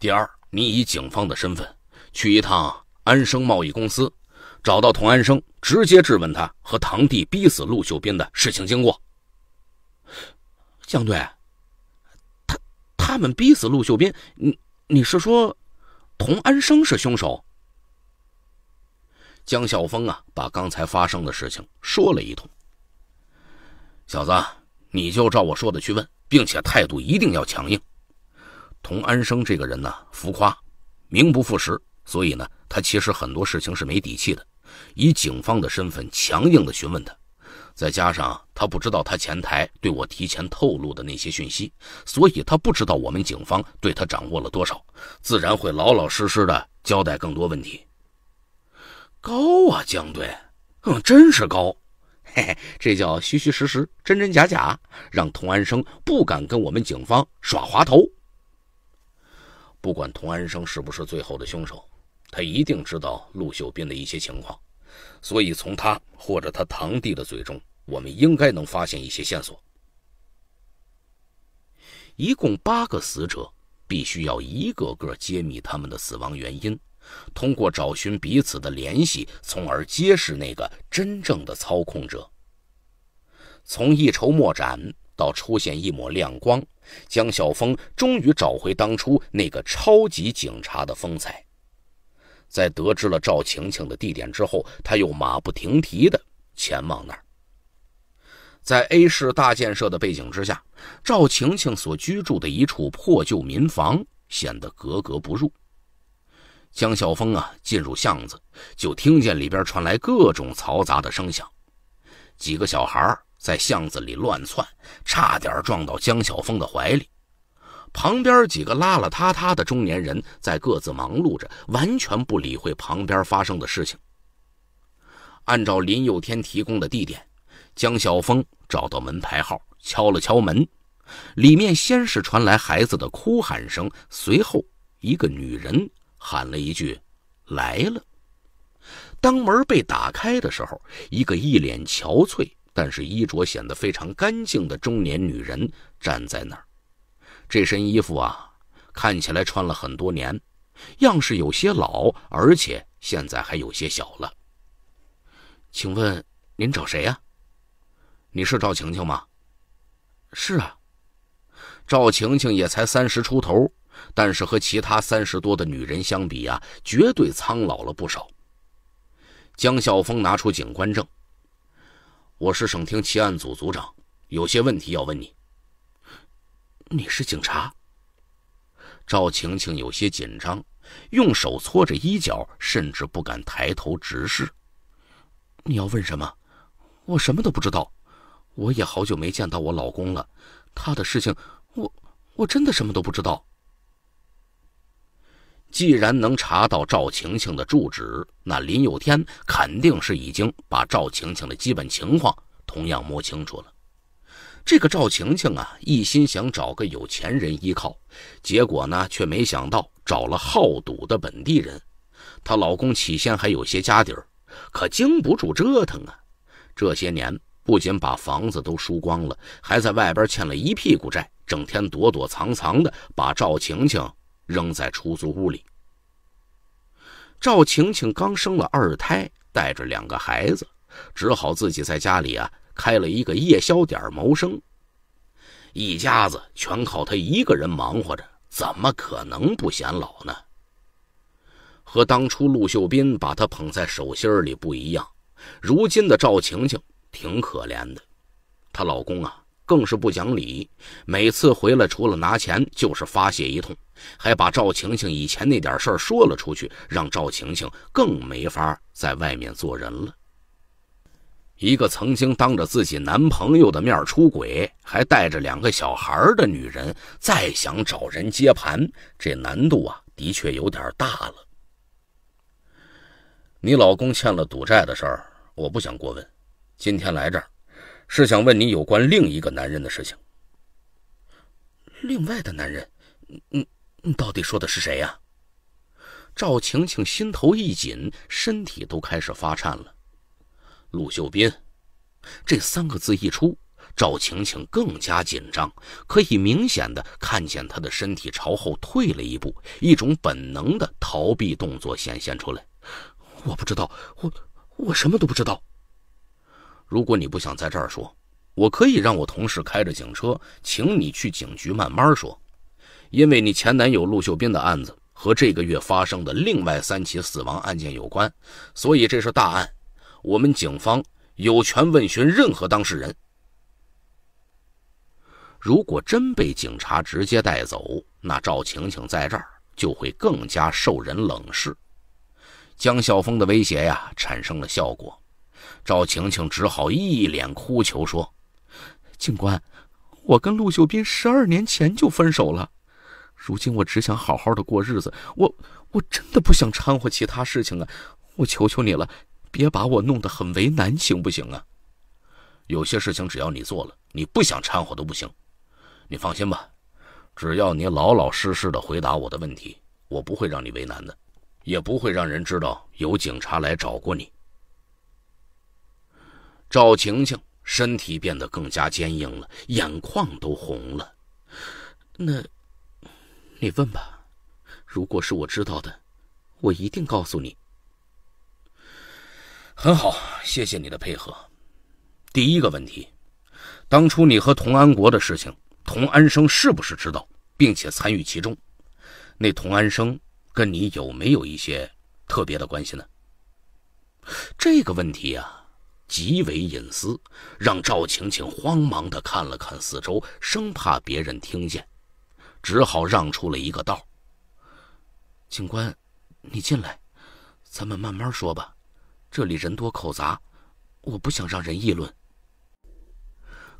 第二，你以警方的身份去一趟安生贸易公司，找到童安生，直接质问他和堂弟逼死陆秀斌的事情经过。江队。他们逼死陆秀斌，你你是说，童安生是凶手？江小峰啊，把刚才发生的事情说了一通。小子，你就照我说的去问，并且态度一定要强硬。童安生这个人呢，浮夸，名不副实，所以呢，他其实很多事情是没底气的。以警方的身份强硬的询问他。再加上他不知道他前台对我提前透露的那些讯息，所以他不知道我们警方对他掌握了多少，自然会老老实实的交代更多问题。高啊，江队，嗯，真是高，嘿嘿，这叫虚虚实实，真真假假，让童安生不敢跟我们警方耍滑头。不管童安生是不是最后的凶手，他一定知道陆秀斌的一些情况，所以从他或者他堂弟的嘴中。我们应该能发现一些线索。一共八个死者，必须要一个个揭秘他们的死亡原因，通过找寻彼此的联系，从而揭示那个真正的操控者。从一筹莫展到出现一抹亮光，江小峰终于找回当初那个超级警察的风采。在得知了赵晴晴的地点之后，他又马不停蹄的前往那儿。在 A 市大建设的背景之下，赵晴晴所居住的一处破旧民房显得格格不入。江晓峰啊，进入巷子就听见里边传来各种嘈杂的声响，几个小孩在巷子里乱窜，差点撞到江晓峰的怀里。旁边几个邋邋遢遢的中年人在各自忙碌着，完全不理会旁边发生的事情。按照林又天提供的地点。江晓峰找到门牌号，敲了敲门。里面先是传来孩子的哭喊声，随后一个女人喊了一句：“来了。”当门被打开的时候，一个一脸憔悴，但是衣着显得非常干净的中年女人站在那儿。这身衣服啊，看起来穿了很多年，样式有些老，而且现在还有些小了。请问您找谁呀？你是赵晴晴吗？是啊，赵晴晴也才三十出头，但是和其他三十多的女人相比啊，绝对苍老了不少。江小峰拿出警官证：“我是省厅奇案组组长，有些问题要问你。”你是警察？赵晴晴有些紧张，用手搓着衣角，甚至不敢抬头直视。你要问什么？我什么都不知道。我也好久没见到我老公了，他的事情，我我真的什么都不知道。既然能查到赵晴晴的住址，那林有天肯定是已经把赵晴晴的基本情况同样摸清楚了。这个赵晴晴啊，一心想找个有钱人依靠，结果呢，却没想到找了好赌的本地人。她老公起先还有些家底儿，可经不住折腾啊，这些年。不仅把房子都输光了，还在外边欠了一屁股债，整天躲躲藏藏的，把赵晴晴扔在出租屋里。赵晴晴刚生了二胎，带着两个孩子，只好自己在家里啊开了一个夜宵点谋生，一家子全靠他一个人忙活着，怎么可能不显老呢？和当初陆秀斌把他捧在手心里不一样，如今的赵晴晴。挺可怜的，她老公啊更是不讲理，每次回来除了拿钱就是发泄一通，还把赵晴晴以前那点事儿说了出去，让赵晴晴更没法在外面做人了。一个曾经当着自己男朋友的面出轨，还带着两个小孩的女人，再想找人接盘，这难度啊，的确有点大了。你老公欠了赌债的事儿，我不想过问。今天来这儿，是想问你有关另一个男人的事情。另外的男人，嗯，你到底说的是谁呀？赵晴晴心头一紧，身体都开始发颤了。陆秀斌，这三个字一出，赵晴晴更加紧张，可以明显的看见她的身体朝后退了一步，一种本能的逃避动作显现出来。我不知道，我我什么都不知道。如果你不想在这儿说，我可以让我同事开着警车，请你去警局慢慢说。因为你前男友陆秀斌的案子和这个月发生的另外三起死亡案件有关，所以这是大案，我们警方有权问询任何当事人。如果真被警察直接带走，那赵晴晴在这儿就会更加受人冷视。江晓峰的威胁呀，产生了效果。赵晴晴只好一脸哭求说：“警官，我跟陆秀斌十二年前就分手了，如今我只想好好的过日子，我我真的不想掺和其他事情啊！我求求你了，别把我弄得很为难，行不行啊？”有些事情只要你做了，你不想掺和都不行。你放心吧，只要你老老实实的回答我的问题，我不会让你为难的，也不会让人知道有警察来找过你。赵晴晴身体变得更加坚硬了，眼眶都红了。那，你问吧。如果是我知道的，我一定告诉你。很好，谢谢你的配合。第一个问题，当初你和童安国的事情，童安生是不是知道并且参与其中？那童安生跟你有没有一些特别的关系呢？这个问题呀。极为隐私，让赵晴晴慌忙的看了看四周，生怕别人听见，只好让出了一个道。警官，你进来，咱们慢慢说吧，这里人多口杂，我不想让人议论。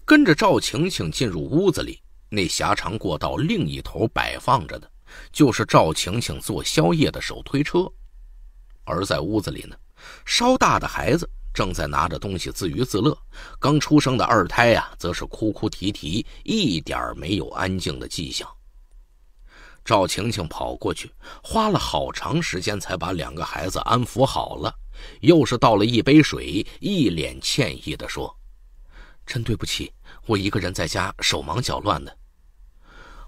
跟着赵晴晴进入屋子里，那狭长过道另一头摆放着的，就是赵晴晴做宵夜的手推车，而在屋子里呢，稍大的孩子。正在拿着东西自娱自乐，刚出生的二胎呀，则是哭哭啼啼，一点没有安静的迹象。赵晴晴跑过去，花了好长时间才把两个孩子安抚好了，又是倒了一杯水，一脸歉意地说：“真对不起，我一个人在家手忙脚乱的。”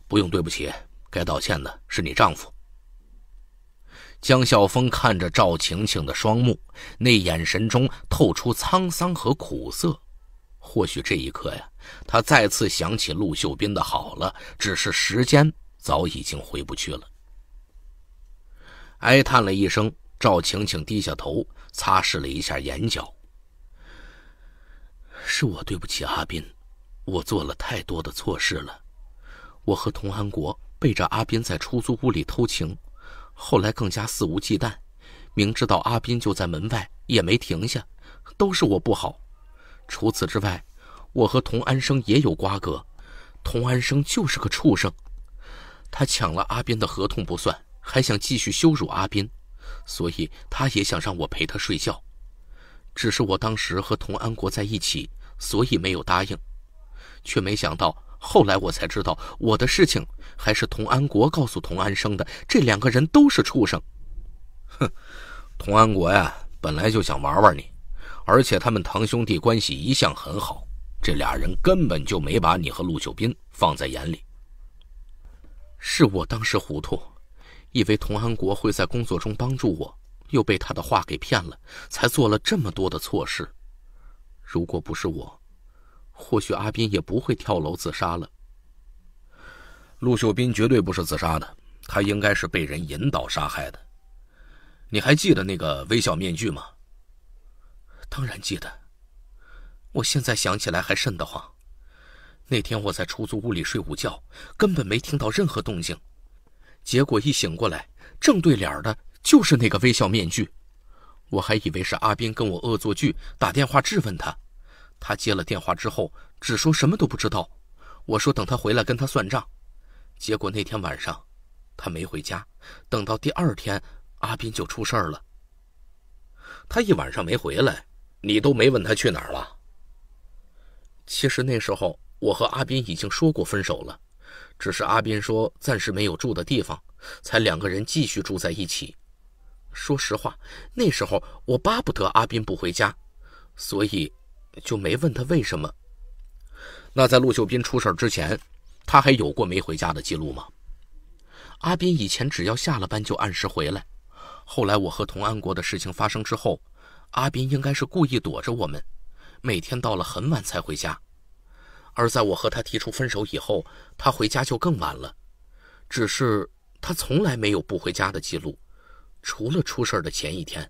不用对不起，该道歉的是你丈夫。江晓峰看着赵晴晴的双目，那眼神中透出沧桑和苦涩。或许这一刻呀，他再次想起陆秀斌的好了，只是时间早已经回不去了。哀叹了一声，赵晴晴低下头，擦拭了一下眼角：“是我对不起阿斌，我做了太多的错事了。我和童安国背着阿斌在出租屋里偷情。”后来更加肆无忌惮，明知道阿斌就在门外也没停下，都是我不好。除此之外，我和童安生也有瓜葛，童安生就是个畜生，他抢了阿斌的合同不算，还想继续羞辱阿斌，所以他也想让我陪他睡觉，只是我当时和童安国在一起，所以没有答应，却没想到。后来我才知道，我的事情还是童安国告诉童安生的。这两个人都是畜生，哼！童安国呀，本来就想玩玩你，而且他们堂兄弟关系一向很好，这俩人根本就没把你和陆秀斌放在眼里。是我当时糊涂，以为童安国会在工作中帮助我，又被他的话给骗了，才做了这么多的错事。如果不是我……或许阿斌也不会跳楼自杀了。陆秀斌绝对不是自杀的，他应该是被人引导杀害的。你还记得那个微笑面具吗？当然记得，我现在想起来还瘆得慌。那天我在出租屋里睡午觉，根本没听到任何动静，结果一醒过来，正对脸的就是那个微笑面具。我还以为是阿斌跟我恶作剧，打电话质问他。他接了电话之后，只说什么都不知道。我说等他回来跟他算账。结果那天晚上，他没回家。等到第二天，阿斌就出事儿了。他一晚上没回来，你都没问他去哪儿了。其实那时候我和阿斌已经说过分手了，只是阿斌说暂时没有住的地方，才两个人继续住在一起。说实话，那时候我巴不得阿斌不回家，所以。就没问他为什么。那在陆秀斌出事之前，他还有过没回家的记录吗？阿斌以前只要下了班就按时回来，后来我和童安国的事情发生之后，阿斌应该是故意躲着我们，每天到了很晚才回家。而在我和他提出分手以后，他回家就更晚了。只是他从来没有不回家的记录，除了出事的前一天。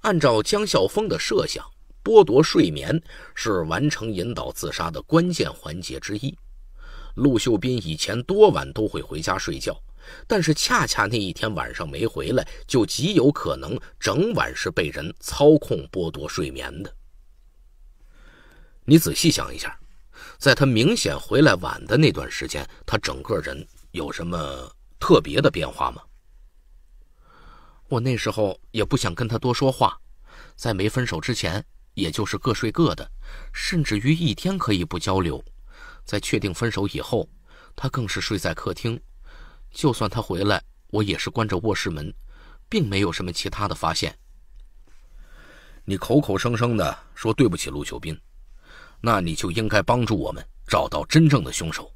按照江晓峰的设想。剥夺睡眠是完成引导自杀的关键环节之一。陆秀斌以前多晚都会回家睡觉，但是恰恰那一天晚上没回来，就极有可能整晚是被人操控剥夺睡眠的。你仔细想一下，在他明显回来晚的那段时间，他整个人有什么特别的变化吗？我那时候也不想跟他多说话，在没分手之前。也就是各睡各的，甚至于一天可以不交流。在确定分手以后，他更是睡在客厅。就算他回来，我也是关着卧室门，并没有什么其他的发现。你口口声声的说对不起陆秀斌，那你就应该帮助我们找到真正的凶手。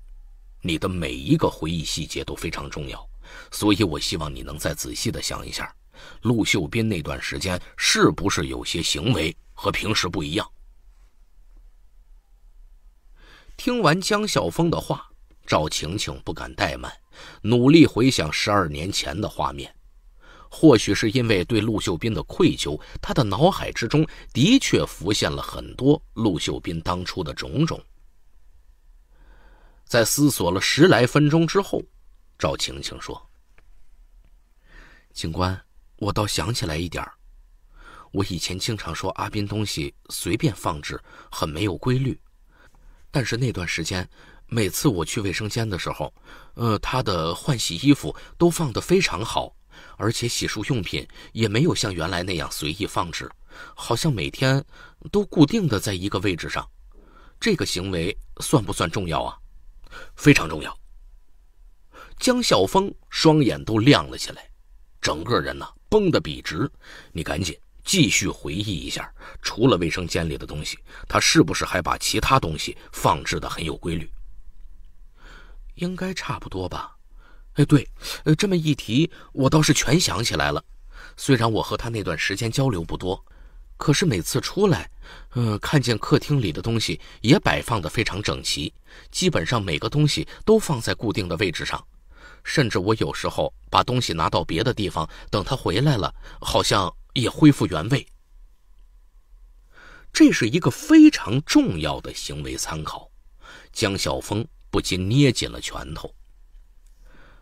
你的每一个回忆细节都非常重要，所以我希望你能再仔细的想一下，陆秀斌那段时间是不是有些行为。和平时不一样。听完江晓峰的话，赵晴晴不敢怠慢，努力回想十二年前的画面。或许是因为对陆秀斌的愧疚，她的脑海之中的确浮现了很多陆秀斌当初的种种。在思索了十来分钟之后，赵晴晴说：“警官，我倒想起来一点儿。”我以前经常说阿斌东西随便放置，很没有规律。但是那段时间，每次我去卫生间的时候，呃，他的换洗衣服都放得非常好，而且洗漱用品也没有像原来那样随意放置，好像每天都固定的在一个位置上。这个行为算不算重要啊？非常重要。江晓峰双眼都亮了起来，整个人呢绷得笔直。你赶紧。继续回忆一下，除了卫生间里的东西，他是不是还把其他东西放置的很有规律？应该差不多吧。哎，对，呃，这么一提，我倒是全想起来了。虽然我和他那段时间交流不多，可是每次出来，嗯，看见客厅里的东西也摆放的非常整齐，基本上每个东西都放在固定的位置上。甚至我有时候把东西拿到别的地方，等他回来了，好像。也恢复原位，这是一个非常重要的行为参考。江小峰不禁捏紧了拳头。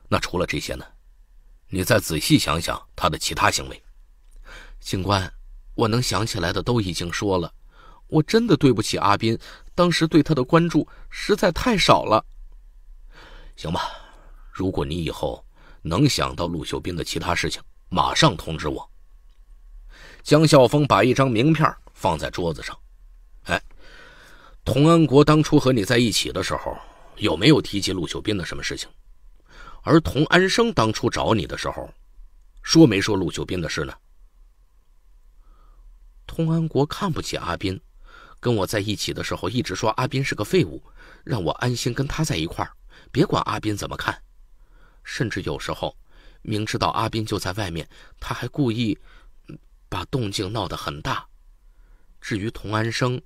那除了这些呢？你再仔细想想他的其他行为。警官，我能想起来的都已经说了，我真的对不起阿斌，当时对他的关注实在太少了。行吧，如果你以后能想到陆秀斌的其他事情，马上通知我。江笑风把一张名片放在桌子上，哎，童安国当初和你在一起的时候，有没有提及陆秀斌的什么事情？而童安生当初找你的时候，说没说陆秀斌的事呢？童安国看不起阿斌，跟我在一起的时候一直说阿斌是个废物，让我安心跟他在一块儿，别管阿斌怎么看。甚至有时候，明知道阿斌就在外面，他还故意。把动静闹得很大。至于童安生，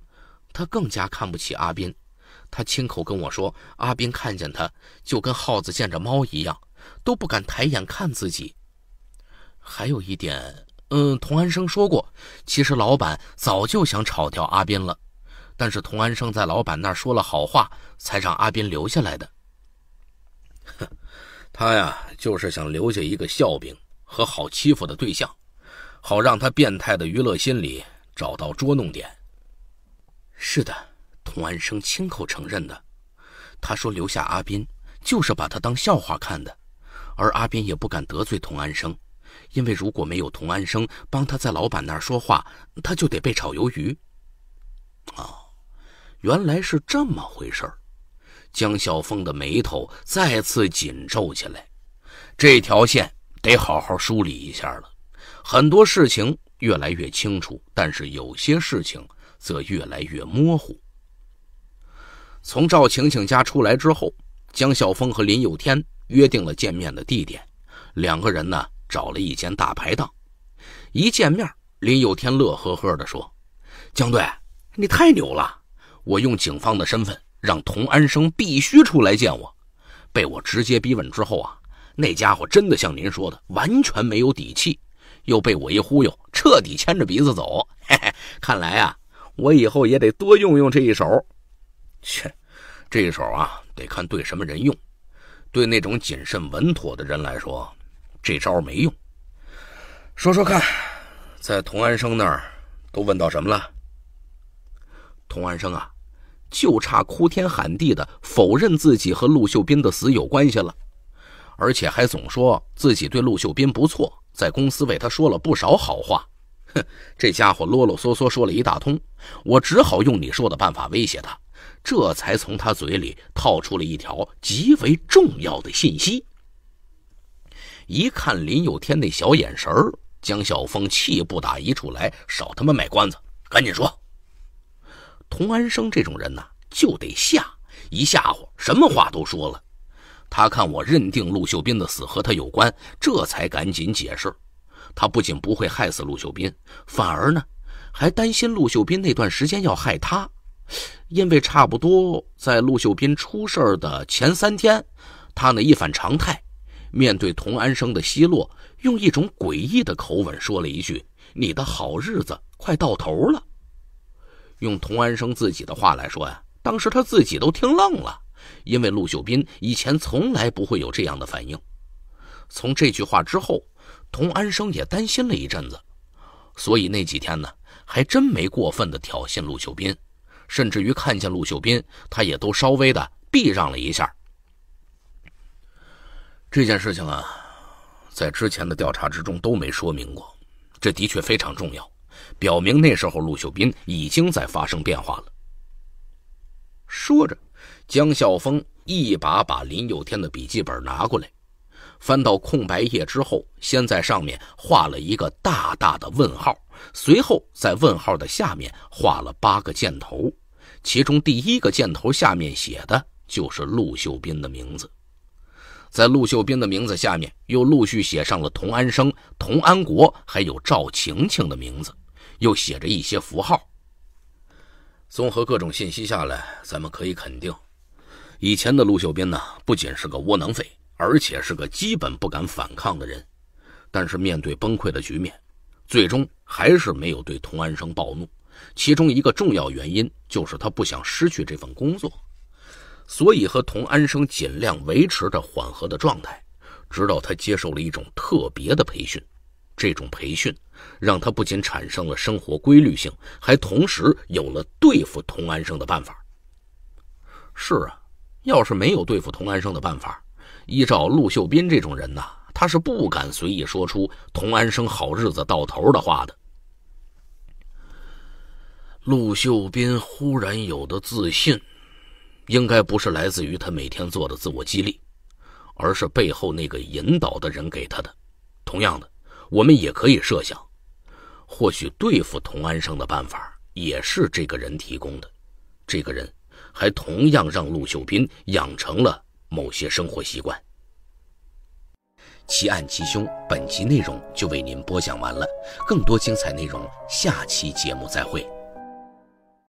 他更加看不起阿斌。他亲口跟我说，阿斌看见他，就跟耗子见着猫一样，都不敢抬眼看自己。还有一点，嗯，童安生说过，其实老板早就想炒掉阿斌了，但是童安生在老板那儿说了好话，才让阿斌留下来的。哼，他呀，就是想留下一个笑柄和好欺负的对象。好让他变态的娱乐心理找到捉弄点。是的，童安生亲口承认的。他说留下阿斌就是把他当笑话看的，而阿斌也不敢得罪童安生，因为如果没有童安生帮他在老板那儿说话，他就得被炒鱿鱼。哦，原来是这么回事儿。江小峰的眉头再次紧皱起来，这条线得好好梳理一下了。很多事情越来越清楚，但是有些事情则越来越模糊。从赵晴晴家出来之后，江晓峰和林有天约定了见面的地点，两个人呢找了一间大排档。一见面，林有天乐呵呵地说：“江队，你太牛了！我用警方的身份让童安生必须出来见我，被我直接逼问之后啊，那家伙真的像您说的，完全没有底气。”又被我一忽悠，彻底牵着鼻子走。嘿嘿，看来啊，我以后也得多用用这一手。切，这一手啊，得看对什么人用。对那种谨慎稳妥的人来说，这招没用。说说看，在童安生那儿都问到什么了？童安生啊，就差哭天喊地的否认自己和陆秀斌的死有关系了，而且还总说自己对陆秀斌不错。在公司为他说了不少好话，哼，这家伙啰啰嗦嗦说了一大通，我只好用你说的办法威胁他，这才从他嘴里套出了一条极为重要的信息。一看林有天那小眼神儿，江小峰气不打一处来，少他妈卖关子，赶紧说！童安生这种人呢，就得吓一吓唬，什么话都说了。他看我认定陆秀斌的死和他有关，这才赶紧解释。他不仅不会害死陆秀斌，反而呢，还担心陆秀斌那段时间要害他，因为差不多在陆秀斌出事的前三天，他那一反常态，面对童安生的奚落，用一种诡异的口吻说了一句：“你的好日子快到头了。”用童安生自己的话来说呀，当时他自己都听愣了。因为陆秀斌以前从来不会有这样的反应，从这句话之后，童安生也担心了一阵子，所以那几天呢，还真没过分的挑衅陆秀斌，甚至于看见陆秀斌，他也都稍微的避让了一下。这件事情啊，在之前的调查之中都没说明过，这的确非常重要，表明那时候陆秀斌已经在发生变化了。说着。江笑风一把把林佑天的笔记本拿过来，翻到空白页之后，先在上面画了一个大大的问号，随后在问号的下面画了八个箭头，其中第一个箭头下面写的就是陆秀斌的名字，在陆秀斌的名字下面又陆续写上了童安生、童安国还有赵晴晴的名字，又写着一些符号。综合各种信息下来，咱们可以肯定。以前的陆秀斌呢，不仅是个窝囊废，而且是个基本不敢反抗的人。但是面对崩溃的局面，最终还是没有对童安生暴怒。其中一个重要原因就是他不想失去这份工作，所以和童安生尽量维持着缓和的状态，直到他接受了一种特别的培训。这种培训让他不仅产生了生活规律性，还同时有了对付童安生的办法。是啊。要是没有对付童安生的办法，依照陆秀斌这种人呐，他是不敢随意说出童安生好日子到头的话的。陆秀斌忽然有的自信，应该不是来自于他每天做的自我激励，而是背后那个引导的人给他的。同样的，我们也可以设想，或许对付童安生的办法也是这个人提供的，这个人。还同样让陆秀斌养成了某些生活习惯。奇案奇凶，本集内容就为您播讲完了，更多精彩内容，下期节目再会。